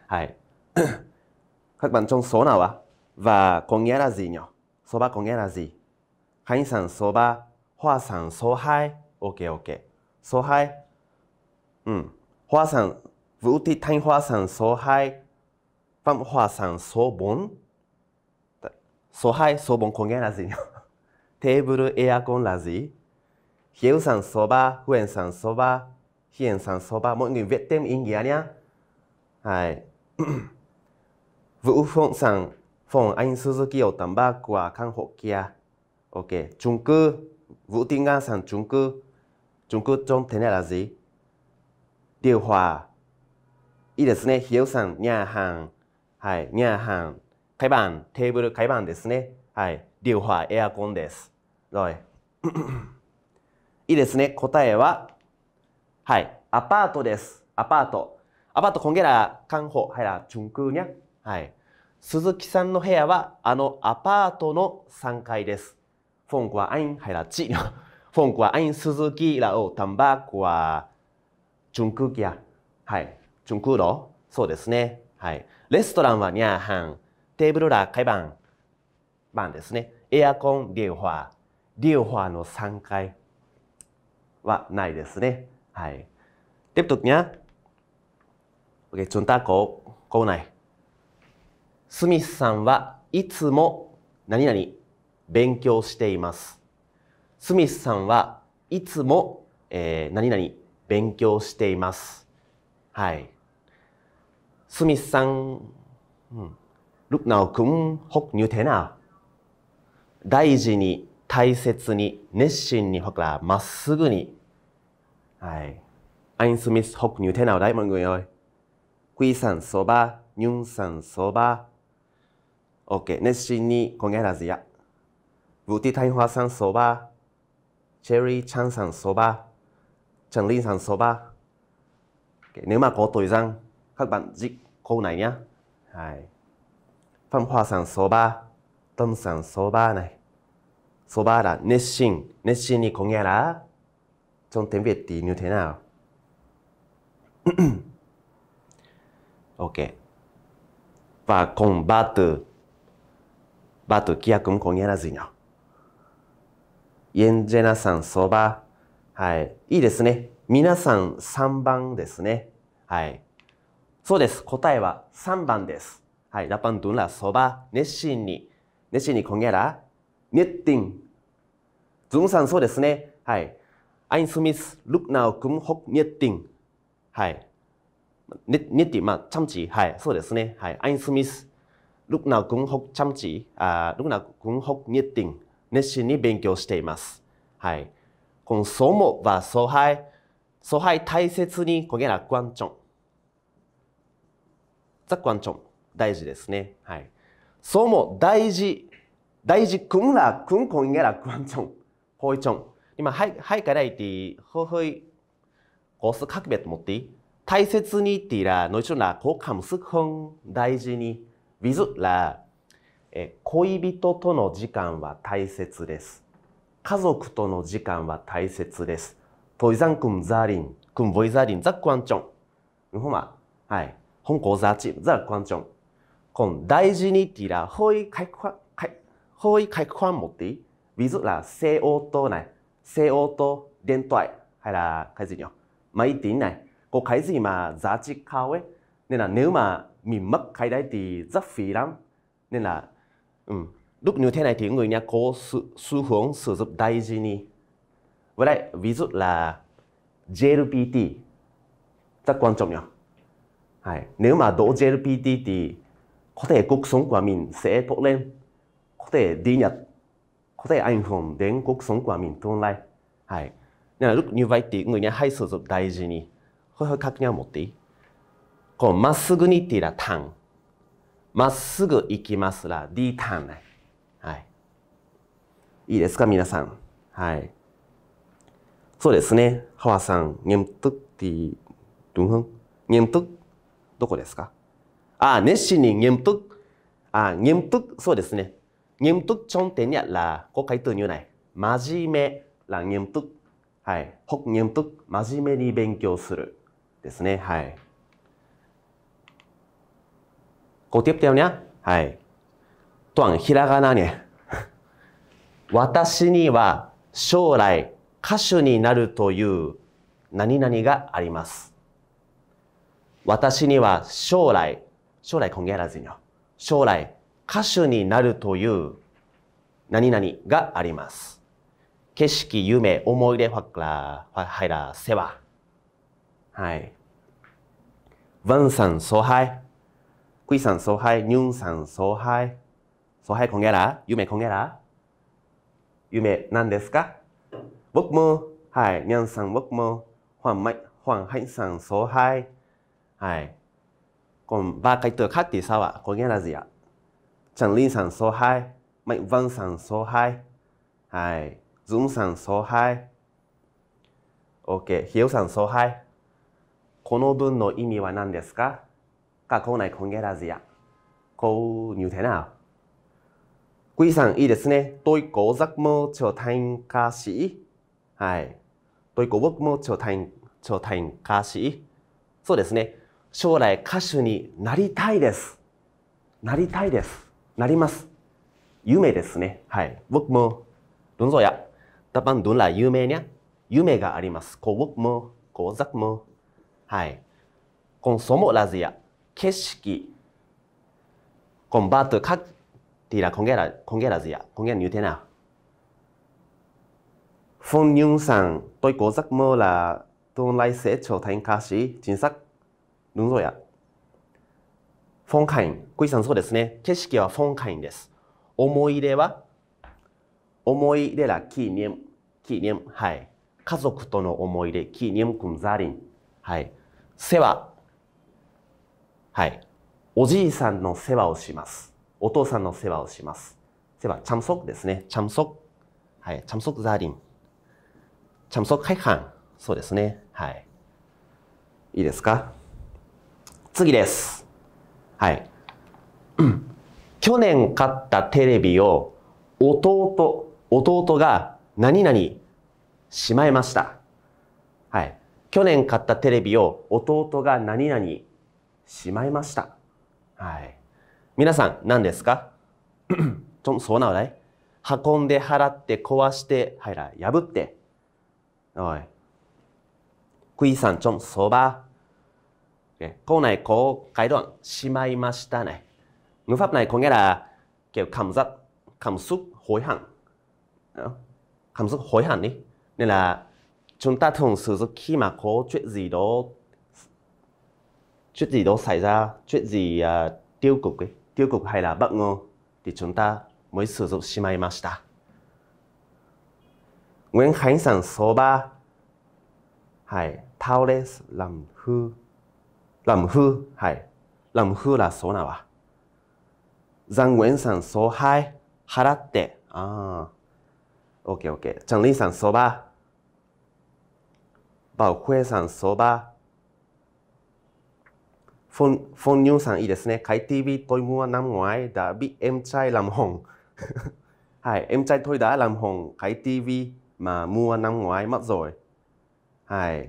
Hai *coughs* các bạn trong số nào ạ và có nghĩa là gì nhỉ số ba có nghĩa là gì hai sản số ba hoa sản số hai ok ok số hai ừ hoa sản vũ thị thanh hoa sản số hai văn hoa sản số bốn số hai số bốn có nghĩa là gì nhỉ 테이블 *laughs* 에어컨 là gì hiếu sản số ba huyền sản số ba hiện sản số ba, mọi người viết tên ý nghĩa nhé. Hai. *clears throat* Vũ Phong Sàng, Phong anh Suzuki ở tầng 3 của căn hộ kia. Ok, chung cư, Vũ Tinh Nga Sàng chung cư. Chung cư trông thế này là gì? Điều hòa. Ý ですね、ヒヨさん、nhà hàng. Hai, nhà hàng. Cái bàn, table, cái bàn ですね。はい、điều hòa, aircon です。rồi. いいですね、答えは *clears throat* はい。アパートです。アパート。アパート、こんげら、んほ、はゅんくうにゃ。はい。鈴木さんの部屋は、あのアパートの3階です。フォンクはアイン、はいら、チ。*laughs* フォンクはアイン、鈴木らを、タンバークは、くうきや。はい。くうろそうですね。はい。レストランは、にゃはん。テーブルら、ん。ばんですね。エアコン、ュ話。電話の3階はないですね。Hay. Tiếp tục nhé. Ok, chúng ta có câu này. Smith-san wa itsumo nani nani 勉強しています。スミスさんはいつも、えー、何々勉強しています。はい。スミスさん、うん、lúc nào cũng học như thế nào? 大事に、大切に、熱心に、ほら、まっすぐに Ai. Anh Smith học như thế nào đấy mọi người ơi? Quy sản số 3, nhung sản số 3. Ok, Nessini có nghĩa là gì ạ? Vũ Thị Thanh Hoa sản số 3, Cherry Chan sản số 3, Trần Linh sản số 3. Okay, nếu mà có tuổi răng, các bạn dịch câu này nhé. Hai. Phạm Hoa sản số 3, Tâm sản số 3 này. Số 3 là Nessin, Nessini có nghĩa là trong ー i ế n ー v i バー thì như thế nào *coughs* k và còn ba ンジェナさんそばはい。いいですね。皆さん3番ですね。はい。そうです。答えは3番です。はい。ラパンドゥンラそば、熱心に。熱心にこげら、熱心。ズンさんそうですね。はい。anh Smith lúc nào cũng học nhiệt tình. Hai. Nhiệt tình, mà chăm chỉ. Hai, so desu ne. Hai. Anh Smith lúc nào cũng học chăm chỉ. À, lúc nào cũng học nhiệt tình. 熱心に勉強しています。はい。このソモはソハイ。ソハイ大切に、こげら、クワンチョン。ザ・クワンチョン。大事ですね。はい。ソモ大事。大事、くんら、くんこんげら、クワンチョン。ほいちょん。今、はい、はいからいって、ほほい、ごすかくべともって、大切にってら、のいちゅら、こうかむすくん、大事に、with ら、え恋人との時間は大切です。家族との時間は大切です。トイザン君ザーリン、君ボイザーリン、ザクワンチョン。ほま、はい。本校ザーチ、ザクワンチョン。こん大事にってら、ほいかいか、はい、ほいかいくかんもって、with ら、せおとない。xe ô tô, điện thoại hay là cái gì nhỉ? Máy tính này. Có cái gì mà giá trị cao ấy. Nên là nếu mà mình mất cái đấy thì rất phí lắm. Nên là ừ. lúc như thế này thì người nhà có sự, xu hướng sử dụng đại ni. Với lại ví dụ là JLPT. Rất quan trọng nhỉ? Hay. Nếu mà đỗ JLPT thì có thể cuộc sống của mình sẽ tốt lên. Có thể đi Nhật có thể ảnh hưởng đến cuộc sống của mình tương lai. Hay. Nên là lúc như vậy thì người Nhật hay sử dụng đại gì nhỉ? Hơi hơi khác nhau một tí. Còn mà sư ni thì là thẳng. Mà sư gư ikimasu là đi thẳng này. Hay. いいですか皆さん。はい。そうですね。ハワさん、nghiêm túc thì đúng không? Nghiêm túc どこですかあ、熱心に nghiêm túc。あ、nghiêm túc そうですね。nghiêm túc trong tiếng Nhật là có cái từ như này. Majime là nghiêm túc. Hai. Hoặc nghiêm túc. Majime ni benkyou suru. ですね。はい。câu tiếp theo nhé. Hai. Toàn hiragana nhé. 私には将来歌手になるという何々があります。私には将来、将来こんげらずにょ。将来歌手になるという何々があります。景色、夢、思い出、ファクラ、ファハイラ、世話。はい。ワンさん、ソハイ。クイさん、ソハイ。ニュンさん、ソハイ。ソハイ、こンげら、夢、こげらラ夢、何ですか僕も、はい。ニャンさん、僕も、ァンマイ、ンハイさん、ソハイ。はい。こんばかいとカってさわ、こンげらずや。チャンリンさん、そうはい。マイワンさん、そうはい。はい。ズンさん、そうはい。OK。ヒヨさん、そうはい。この文の意味は何ですか学校内コンゲラジや。こう、にゅうてな。quý vị いですね。t イコ có g i ấ タイン trở thành ca sĩ. Hai. Tôi có そうですね。将来歌手になりたいです。なりたいです。なります。夢ですね。はい。僕も、どんぞや。多分どんな夢ね。夢があります。こう、僕も、こう、ざくも。はい。con số một là gì ạ? Keshiki. Còn ba từ khác thì là có nghĩa là có nghĩa là gì ạ? Có nghĩa như thế nào? Phong Nhung rằng tôi có giấc mơ là tương lai sẽ trở thành ca sĩ, chính xác. Đúng フォンカイン。クイさんそうですね。景色はフォンカインです。思い出は思い出ら記念。記念。はい。家族との思い出。記念くんざりん。はい。世話。はい。おじいさんの世話をします。お父さんの世話をします。世話、チャムソクですね。チャムソク。はい。チャムソクザリン。チャムソク海藩。そうですね。はい。いいですか次です。はい。去年買ったテレビを弟、弟が何々しまいました。はい。去年買ったテレビを弟が何々しまいました。はい。皆さん何ですか *clears throat* ちょ、そうなのね。運んで払って壊して、はいら、破って。おい。クイさん、ちょん、そば。câu này có cái đoạn shimaimashita này. Ngữ pháp này có nghĩa là kiểu cảm giác, cảm xúc hối hận. Cảm xúc hối hận đi. Nên là chúng ta thường sử dụng khi mà có chuyện gì đó chuyện gì đó xảy ra, chuyện gì uh, tiêu cực ấy, tiêu cực hay là bất ngờ thì chúng ta mới sử dụng shimaimashita. Nguyễn Khánh Sản số 3 hãy Thao Lê Làm Hư làm hư, hay Làm hư là số nào ạ? À? Giang Nguyễn sản số hai, haratte. À. Ok, ok. Trần Linh sản số ba, Bảo Khuê sản số ba. Phong, Phong Nhung sản いいですね. Cái TV tôi mua năm ngoái đã bị em trai làm hỏng. *laughs* Hai, em trai tôi đã làm hỏng cái TV mà mua năm ngoái mất rồi. Hai,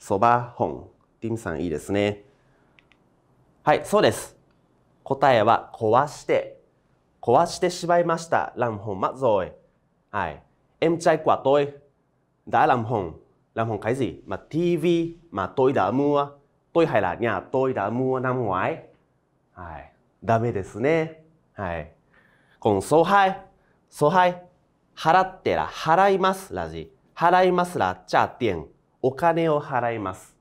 số ba hỏng. さんいいですね。はい、そうです。答えは壊して、壊してしまいました。ランホンマゾイ。はい。エムチャイコアトイ。ダーランホン。ランホンカイジ。ま、TV。トイダムワ。トイハイラニャ。トイダムワナムワイ。はい。ダメですね。はい。このソハイ。ソハイ。払ってら、払います。ラジ。払いますら、チャーティン。お金を払います。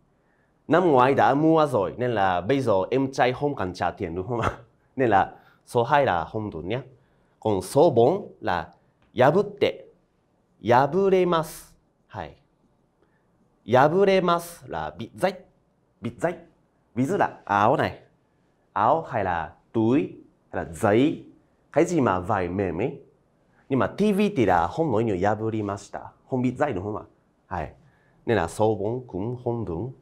năm ngoái đã mua rồi nên là bây giờ em trai không cần trả tiền đúng không ạ? *laughs* nên là số 2 là không đủ nhé. Còn số 4 là yabutte, yaburemasu. Hai. Yaburemasu là bị rách, bị rách. Ví dụ là áo này, áo hay là túi hay là giấy, cái gì mà vải mềm ấy. Nhưng mà TV thì là không nói nhiều yaburimashita, không bị rách đúng không ạ? Hai. Nên là số 4 cũng không đúng.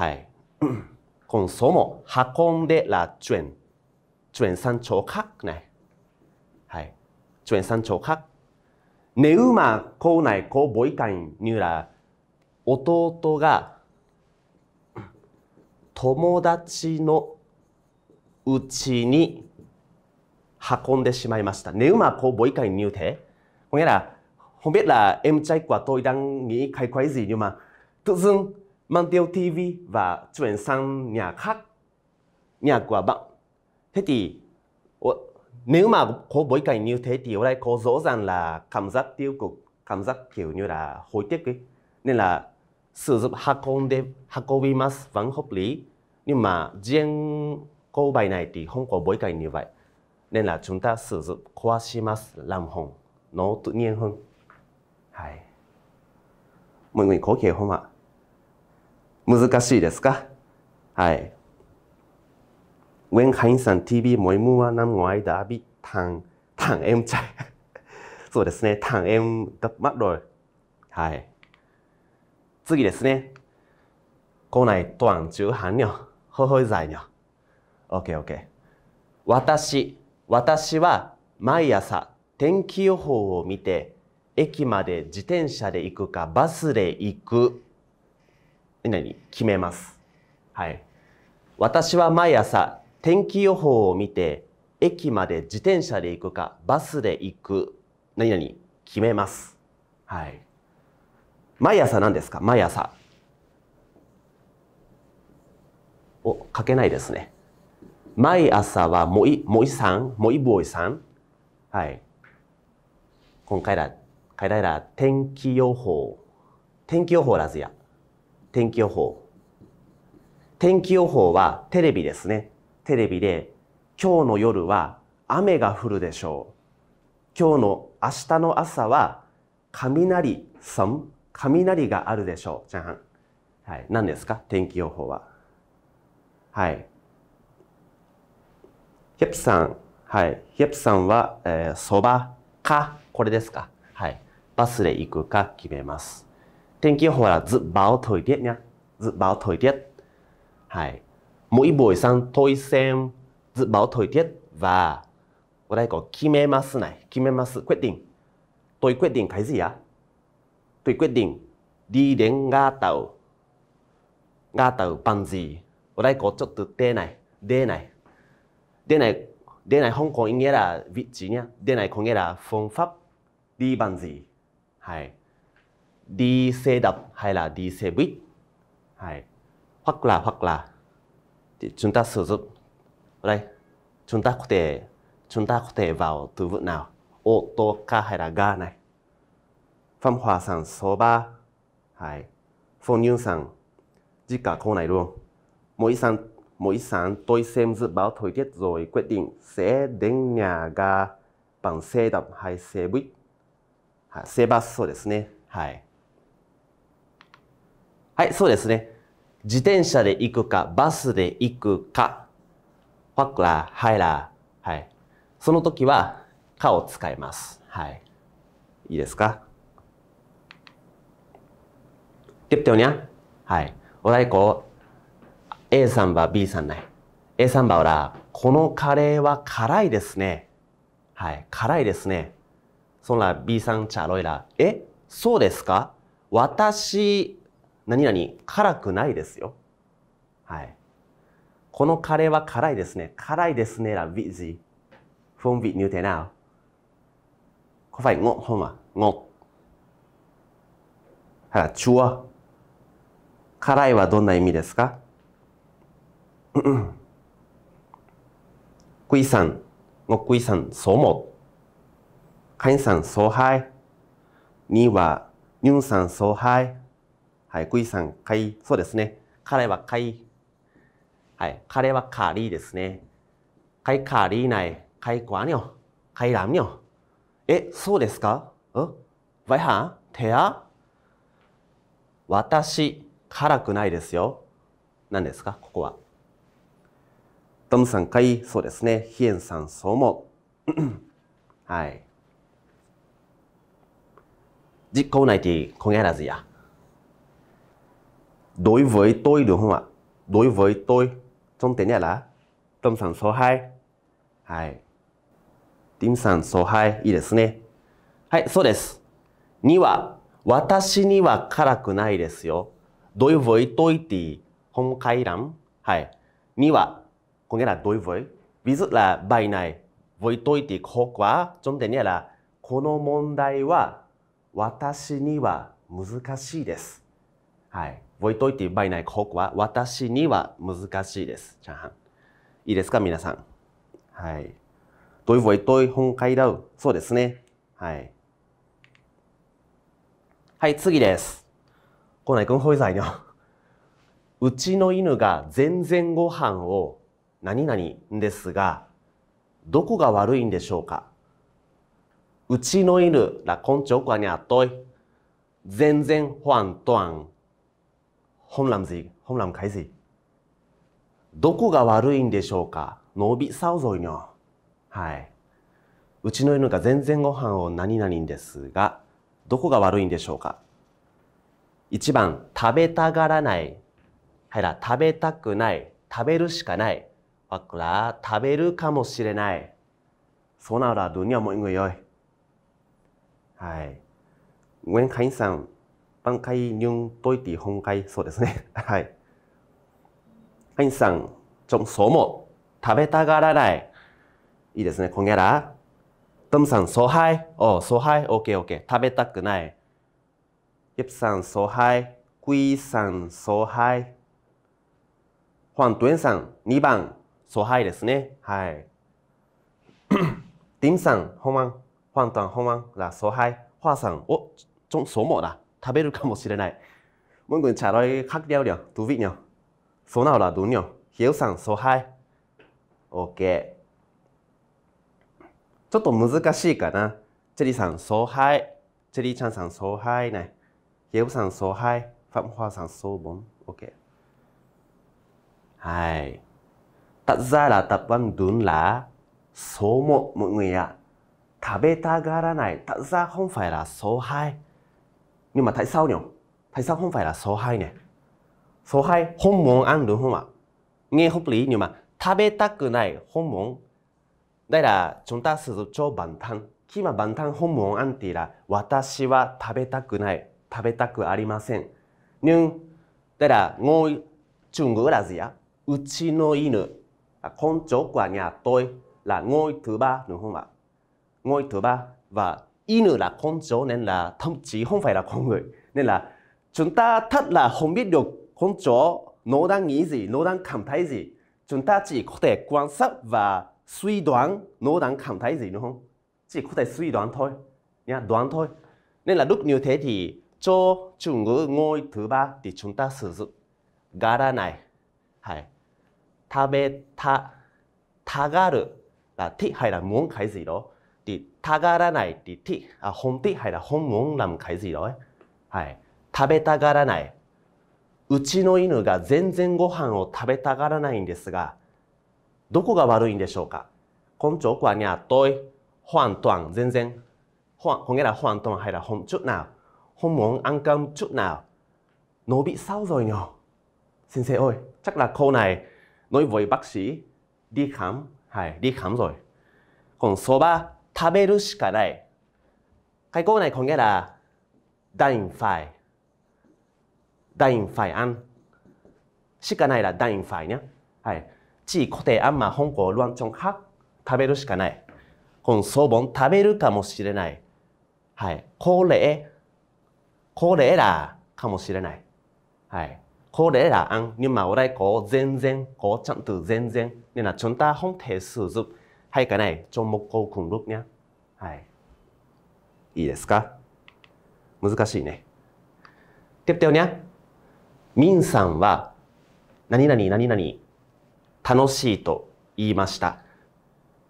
はい。コンソモ、ハコンデラチュエン。チュエンサンチョウカクね。はい。チュエンサンチョウカク。ネウマ、コウナイ、コウボイカイン、ニューラ、弟が友達のうちに運んでしまいました。ネウマ、コウボイカイン、ニューテ。ほめら、ほめら、エムチャイクはトイダンに、カイクワイズ、ニューマ、ン、mang theo TV và chuyển sang nhà khác, nhà của bạn. Thế thì nếu mà có bối cảnh như thế thì ở đây có rõ ràng là cảm giác tiêu cực, cảm giác kiểu như là hối tiếc ấy. Nên là sử dụng hakonde, hakobimasu vẫn hợp lý. Nhưng mà riêng câu bài này thì không có bối cảnh như vậy. Nên là chúng ta sử dụng kwashimasu làm hỏng. Nó tự nhiên hơn. Hay. Mọi người có hiểu không ạ? 難しいですかはい。ウェンカインさん TV モイムワナムワイダービタン、タンエムチャイ。*laughs* そうですね。タンエムダマロイ。はい。次ですね。コナイトワンチュニョ。ホホイザイニョ。オッケー私、私は毎朝天気予報を見て駅まで自転車で行くかバスで行く。何決めます。はい。私は毎朝天気予報を見て駅まで自転車で行くかバスで行く何々決めます。はい。毎朝何ですか毎朝。お、書けないですね。毎朝はもい、もいさん、もいぼいさん。はい。今回ら、彼ら天気予報。天気予報らずや。天気予報。天気予報はテレビですね。テレビで、今日の夜は雨が降るでしょう。今日の明日の朝は雷さん、雷があるでしょう。じゃん。はい。何ですか天気予報は。はい。ヒェプさん。はい。ヘプさんはいヘプさんはえー、そばか、これですか。はい。バスで行くか決めます。trên kia hỏi là dự báo thời tiết nha dự báo thời tiết Hải mỗi buổi sáng tôi xem dự báo thời tiết và ở đây có kimemasu này kimemasu quyết định tôi quyết định cái gì á à? tôi quyết định đi đến ga tàu ga tàu bằng gì ở đây có chút từ D này D này D này D này không có ý nghĩa là vị trí nha D này có nghĩa là phương pháp đi bằng gì Hải đi xe đạp hay là đi xe buýt hay hoặc là hoặc là chúng ta sử dụng đây chúng ta có thể chúng ta có thể vào từ vựng nào ô tô ca hay là ga này phong Hòa sản số 3 hay Phong Nhung sản chỉ cả câu này luôn mỗi sáng mỗi sáng tôi xem dự báo thời tiết rồi quyết định sẽ đến nhà ga bằng xe đạp hay xe buýt はい、セーバースそうですね。はい。はい、そうですね。自転車で行くか、バスで行くか、ファクラー、ハイラー。はい。その時は、かを使います。はい。いいですか tiếp theo nhé. h a さんば B さんない。A さんばおら、このカレーは辛いですね。はい、辛いですね。そんな B さんちゃろいら。え、そうですか私何々辛くないですよ。はい。このカレーは辛いですね。辛いですね。ら、ビジ。フォンビニューテナウ。コファイ、ゴ、ホンマ、ゴ。はチュア。辛いはどんな意味ですかうん。クイさん、ゴクイさん、ソモ。カインさん、ソハイ。ニーは、ニュンさん、そうはい。はい、クイさん、かい、そうですね。彼はかい。はい、彼はカリーですね。かいカリーない、かいこアにょ、かいらんにょ。え、そうですかえワイハん、て私、辛くないですよ。何ですかここは。トムさん、かい、そうですね。ヒエンさん、そう思う。*clears throat* はい。実行内定、こげらずや。đối với tôi đúng không ạ? Đối với tôi trong tiếng Nhật là tâm sản số 2. Hai. Tim sản số 2, いいですね。はい、そうです。2は、私には辛くないですよ。đối với tôi thì không cay lắm. Hai. 2は、có nghĩa là đối với. Ví dụ là bài này, với tôi thì khó quá. Trong tiếng Nhật là, この問題は、私には難しいです。はい。置いといてばいないここは私には難しいです。チャーハン。いいですか皆さん。はい。どういう置いとい本会だう。そうですね。はい。はい、次です。こないくんほいざいの。うちの犬が全然ご飯を何々ですが、どこが悪いんでしょうかうちの犬ら根性こにゃっとい。全然ほんとあん。本 làm gì, k どこが悪いんでしょうか伸びさうぞいにょ。はい。うちの犬が全然ご飯を何々ですが、どこが悪いんでしょうか一番、食べたがらない。はいら、食べたくない。食べるしかない。わくら、食べるかもしれない。そうなら、どにゃもいぐよい。はい。ウェンカインさん。挽回ニュンといて本会、そうですね。*laughs* はい。はい、さん、ちょ、ん、そうも、食べたがらない。いいですね、こんげら。トムさん、そうはい。おそうはい。オッケーオッケー。食べたくない。ゆプさん、そうはい。クイさん、そうはい。ファントゥエンさん、2番、そうはいですね。はい。*coughs* ティムさん、ほんまん。ファントン、ほんまん。ら、そうはい。ファさん、お、ちょ、ん、そうもだ。食べるかもしれない。Mỗi người trả lời khác nhau nhỉ? Thú vị nhỉ? Số nào là đúng nhỉ? Hiếu sẵn số 2. Ok. ちょっと難しいかな。チェリーさん、総杯。チェリーちゃんさん、総杯 này. Hiếu sẵn số 2. Phạm Hoa sẵn số 4. Ok. Hai. Thật ra là tập văn đúng là số 1 mọi người ạ. À. 食べたがらない。thật ra không phải là số 2. Nhưng mà tại sao nhỉ? Tại sao không phải là số 2 nhỉ? Số 2 không muốn ăn đúng không ạ? Nghe hợp lý nhưng mà Tabetaku này không muốn. Đây là chúng ta sử dụng cho bản thân. Khi mà bản thân không muốn ăn thì là Watashi wa tabetaku này, tabetaku arimasen. Nhưng đây là ngôi chủ ngữ là gì ạ? Uchi no inu. À, con chó của nhà tôi là ngôi thứ ba đúng không ạ? Ngôi thứ ba và Inu là con chó nên là thậm chí không phải là con người. Nên là chúng ta thật là không biết được con chó nó đang nghĩ gì, nó đang cảm thấy gì. Chúng ta chỉ có thể quan sát và suy đoán nó đang cảm thấy gì đúng không? Chỉ có thể suy đoán thôi, nha, đoán thôi. Nên là lúc như thế thì cho chủ ngữ ngôi thứ ba thì chúng ta sử dụng gara này. Hay, ta tabe ta, ta tagaru là thích hay là muốn cái gì đó. たがらないาて、นติที่อ่าฮんตん、ให้い、ะฮงวงลำไข่สีรうちの犬が全然ご飯を食べたがらないんですが、どこが悪いんでしょうかこんちょくはにゃとい、ほんとん、全然。ほん、こんげらほんとん、はら、ほんちゅな。ほんもん、あんかんちゅな。のびさうぞいにょ。先生、おい、ちゃくらこうない。のいぼいばくし、りかん、はい、りかんぞい。こんそば、食べるしかない。解雇ないこげら、ダインファイ。ダインファイしかないら、ダインファイい。チー固定アンマ、本校、ルワンチョンハ。食べるしかない。本相本食べるかもしれない。はい。これ、これら、かもしれない。はい。これら、アン、ニュマ、ライ全然、こう、ちゃんと全然。hay cái này trong một câu cùng lúc nhé. Hay. いいですか難しいね。tiếp theo nhé. Min さんは何々何々楽しいと言いました。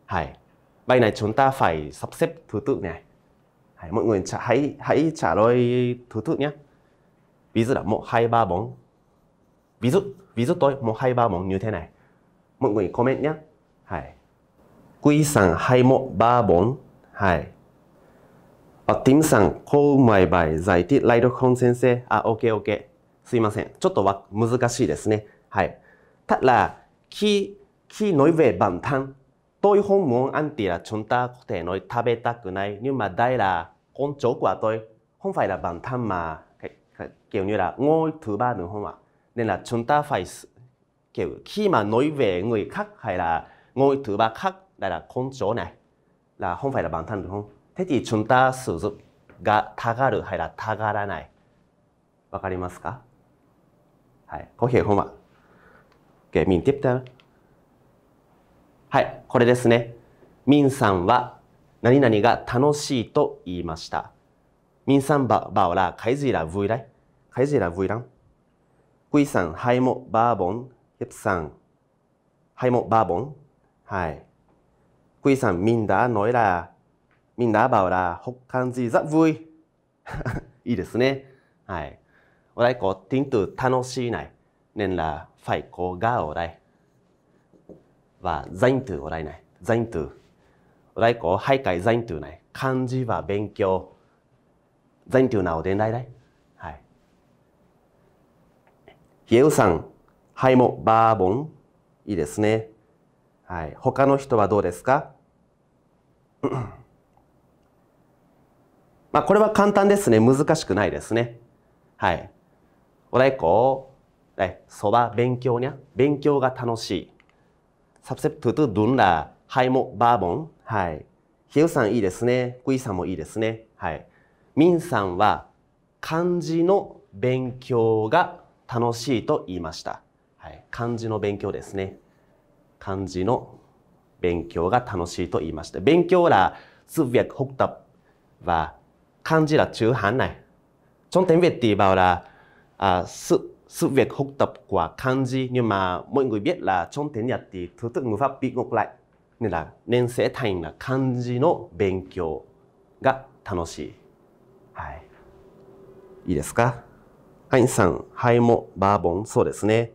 はい。Bài này chúng ta phải sắp xếp thứ tự này. Hãy, mọi người hãy hãy trả lời thứ tự nhé. Ví dụ là một hai ba bốn. Ví dụ ví dụ tôi một hai ba bốn như thế này. Mọi người comment nhé. Hãy. 龟山ハイモバーボン。はい。あ、ティムさん、こうマイバイザイティ、ライドコン先生。あ、オッケーオッケー。すいません。ちょっとわ、難しいですね。はい。ただ、キ、キノイヴェバンタン。トイホンモンアンティラチョンタコテノイ食べたくない。ニューマダイラ、コンチョークアトイ。ホンファイラバンタンマー。ケウニューラ、ゴイトゥバーヌホンマ。ネラチョンタファイス。ケウ、キーマノイヴェングイカッハイラ、ゴイトゥバカッ là là con chó này l バンタン n g phải là bản t がたがる h a たがらないわかりますかはい、コーヒーホーマゲミンティプタルはい、これですねミンさんは何々が楽しいと言いましたミンさんばばおらカイズイラブイライカイズイラブイランクイさんハイモバーボンヘプさんハイモバーボンはい q u さん、みんな、ì n h đã nói là mình đã bảo l いいですね。はい。おらいこう、ティント楽しいない。ねんら、ファイコがおらい。は、ザイントおらいない。ザイント。おらいこはいかいザイントない。漢字は勉強。ザイントなおでんらいない。はい。ひえうさん、はいも、バーボン。いいですね。はい、他の人はどうですか *clears throat* まあこれは簡単ですね。難しくないですね。はい。おだいこ、そば勉強にゃ。勉強が楽しい。サプセプトとどんな、はいもバーボン。はい。ひゆさんいいですね。くいさんもいいですね。はい。みんさんは漢字の勉強が楽しいと言いました。はい。漢字の勉強ですね。漢字の勉強が楽しいと言いました。勉強は。すべくほくたは漢字は中半ない。ちょんてんべって言えばら、あ、す、すは漢字にま、もんぐいべらちょんてんやって、とてもふわっぴごくらい。ねら、年生単位な漢字の勉強が楽しい。い。いですかアインさん、はいも、バーボン、そうですね。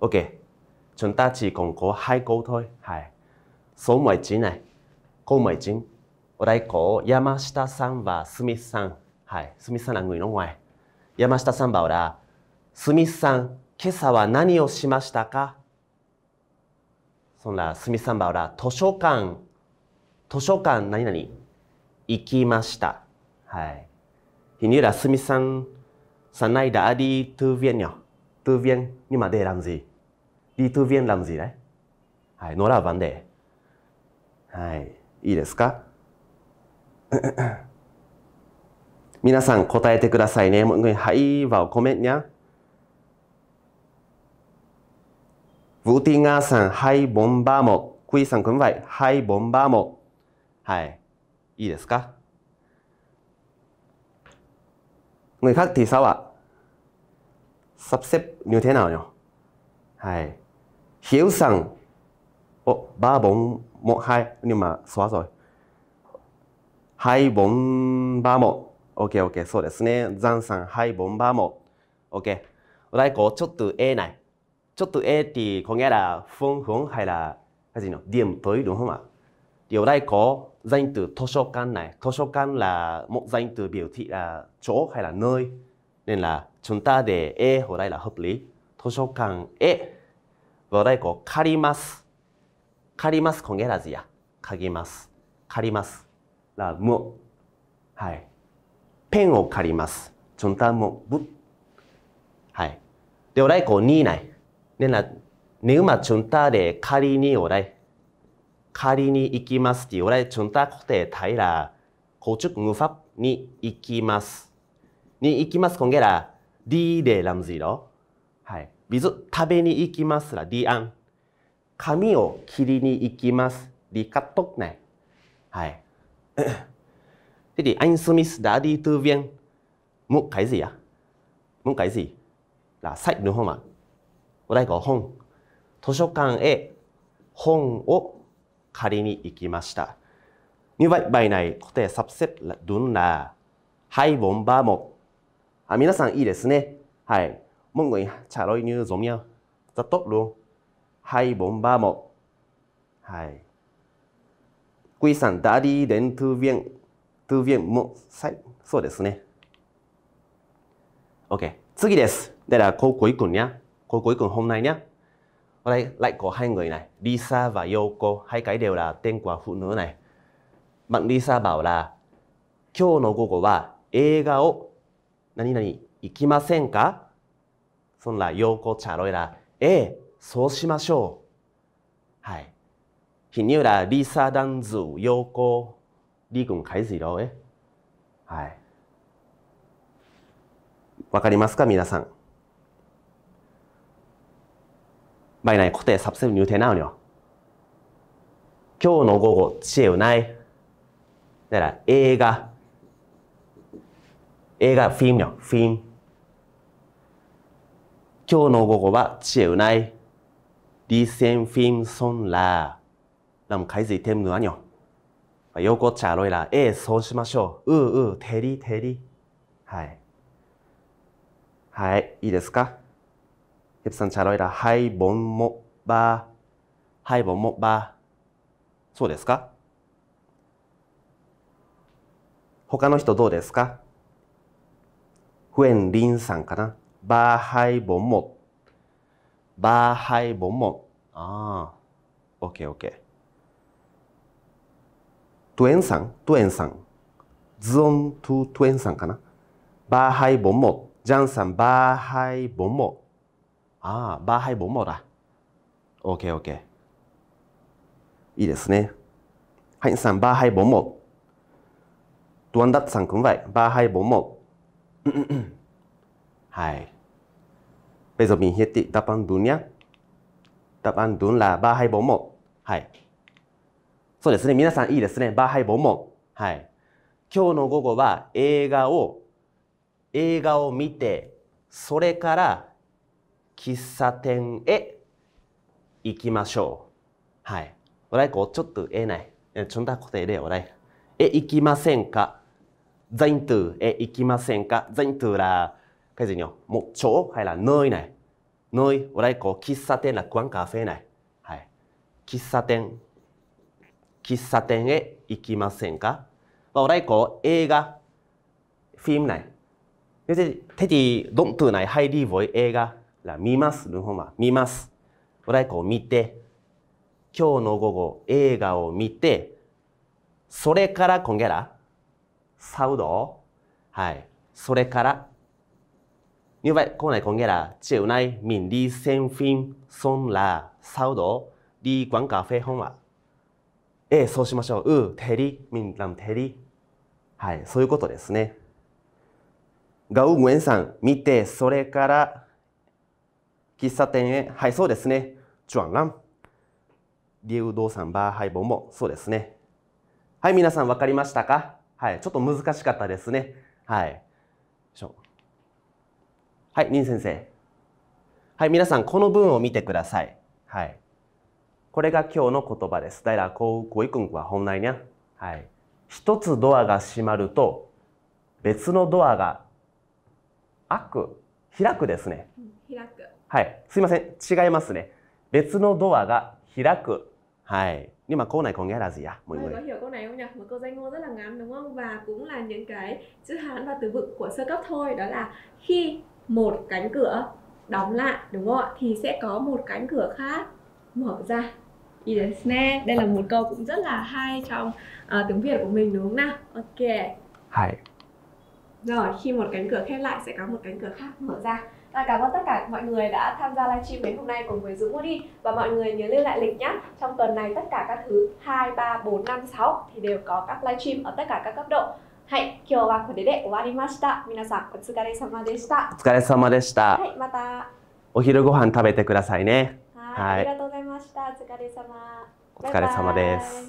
OK。chúng ta chỉ còn có hai câu thôi. Hai. Số 19 này. Câu 19. Ở đây có Yamashita-san và Smith-san. Hai. Smith-san là người nước ngoài. Yamashita-san bảo là Smith-san, 今朝は何をしましたかそんな、スミさんばら、図書館、図書館何々、行きました。はい。Hình như là Sumi-san sáng nay đã đi thư viện nhỉ? Thư viện nhưng mà để làm gì? đi thư viện làm gì đấy? Hay, nó là vấn đề. Hay, いいですか皆さん答えてくださいね。Mọi người hãy vào comment nhé. Vũ Ti Nga sẵn 2431. Quy sẵn cũng vậy. 2431. Hay, いいですか Người khác thì sao ạ? Sắp xếp như thế nào nhỉ? Hay, hiểu rằng Ồ, 3, 4, 1, 2 Nhưng mà xóa rồi hai bốn ba một OK, OK, sang hai bốn ba một OK Ở đây có chốt từ E này Chốt từ E thì có nghĩa là phương hướng hay là cái gì nữa? Điểm tới đúng không ạ? điều này đây có danh từ Toshokan này Toshokan là một danh từ biểu thị là chỗ hay là nơi Nên là chúng ta để E ở đây là hợp lý Toshokan E 我来こ借ります。借りますこんげらずや。借ります。借ります。らむ。はい。ペンを借ります。ちょんたむ。ぶ。はい。で、おらいこうにない。ねな、ねうまちょんたで借りにおらい。借りに行きますておらいちょんたこてたいら。こうちゅくむふぁに行きます。に行きますこんげら。りでらむずいろ。はい。ビズ食べに行きますらディアン髪を切りに行きますリカトクネはいで *coughs* で、アインスミスダディトゥヴィンムカイジやムカイジラサイドの本はお題が本図書館へ本を借りに行きました。にばいばいない固定サプセットどんなハイボンバーも。あ、皆さんいいですね。はい。Mọi người trả lời như giống nhau. Rất tốt luôn. 2431. Hai. Quy sản đã đi đến thư viện thư viện mượn sách. そうですね。OK. 次です。Đây là câu cuối cùng nhé. Câu cuối cùng hôm nay nhé. Ở đây lại có hai người này. Lisa và Yoko. Hai cái đều là tên của phụ nữ này. Bạn Lisa bảo là 今日の午後は映画を何々行きませんかそんら、ようこちゃろいら、ええ、そうしましょう。はい。ひにゅら、りさだんずよこ、りぐんかいずいろえ。はい。わかりますか、皆さん。毎ない固定サブセブ入廷なのよ。今日の午後、知恵をない。だから、映画。映画、フィルムよ、フィルム。今日の午後は知恵うない。リセンフィンソンラー。なむずいてむヌアニョ。ヨコチャロイラ、ええ、そうしましょう。うう、てりてり。はい。はい、いいですかヘプさんチャロイラ、はい、ぼんも、ば、はい、ぼんも、ば。そうですか他の人どうですかフエン・リンさんかなバーハイボンモバーハイボンモああ。オッケーオッケー。トゥエンさんトゥエンさん。ズオントゥトゥエンさんかなバーハイボンモジャンさん、バーハイボンモああ、バーハイボンモだ。オッケーオッケー。いいですね。ハインさん、バーハイボンモトゥアンダッツさん、くんばい。バーハイボンモはい。Bây giờ mình hiển t ị đáp án đúng nhé. Đáp án đúng là 3241. はい。そうですね。皆さんいいですね。バーハイボンはい。今日の午後は映画を、映画を見て、それから喫茶店へ行きましょう。はい。おらちょっとええない。ちょんだこてで我来。え、行きませんかザイントゥ行きませんかザイントゥ cái gì nhỉ một chỗ hay là nơi này nơi ở đây có kissaten là quán cà phê này kissaten kissaten e ikimasen ka và ở đây có ega phim này thế thì động từ này hay đi với ega là mimas đúng không ạ mimas ở đây có mite 今日の午後映画を見てそれから今月らサウドはいそれから như vậy câu này có nghĩa là chiều nay mình đi xem phim xong là sau đó đi quán cà phê không ạ えー、そうしましょう。うー、てり、みんなんてり。はい、そういうことですね。ガウムエンさん、見て、それから、喫茶店へ。はい、そうですね。チュアンラン。リウドウさん、バーハイボンも、そうですね。はい、皆さん、わかりましたかはい、ちょっと難しかったですね。はい。しょはい、林先生。はい、皆さん、この文を見てください。はい。これが今日の言葉です。だいら、こう、ごいくんは本来にゃ。はい。一つドアが閉まると、別のドアが開く、開くですね。開く。はい。すいません。違いますね。別のドアが開く。はい。Nhưng mà cô này có nghĩa là gì ạ? À? Mọi người có hiểu câu này không nhỉ? Một câu danh ngôn rất là ngắn đúng không? Và cũng là những cái chữ Hán và từ vựng của sơ cấp thôi. Đó là khi một cánh cửa đóng lại đúng không ạ thì sẽ có một cánh cửa khác mở ra đi đến đây là một câu cũng rất là hay trong uh, tiếng việt của mình đúng không nào ok hay rồi khi một cánh cửa khép lại sẽ có một cánh cửa khác mở ra và cảm ơn tất cả mọi người đã tham gia livestream ngày hôm nay cùng với Dũng Woody và mọi người nhớ lưu lại lịch nhé. Trong tuần này tất cả các thứ 2, 3, 4, 5, 6 thì đều có các livestream ở tất cả các cấp độ. はい、今日はこれで終わりました。皆さんお疲れ様でした。お疲れ様でした。はい、また。お昼ご飯食べてくださいね。はい、ありがとうございました。お疲れ様。お疲れ様です。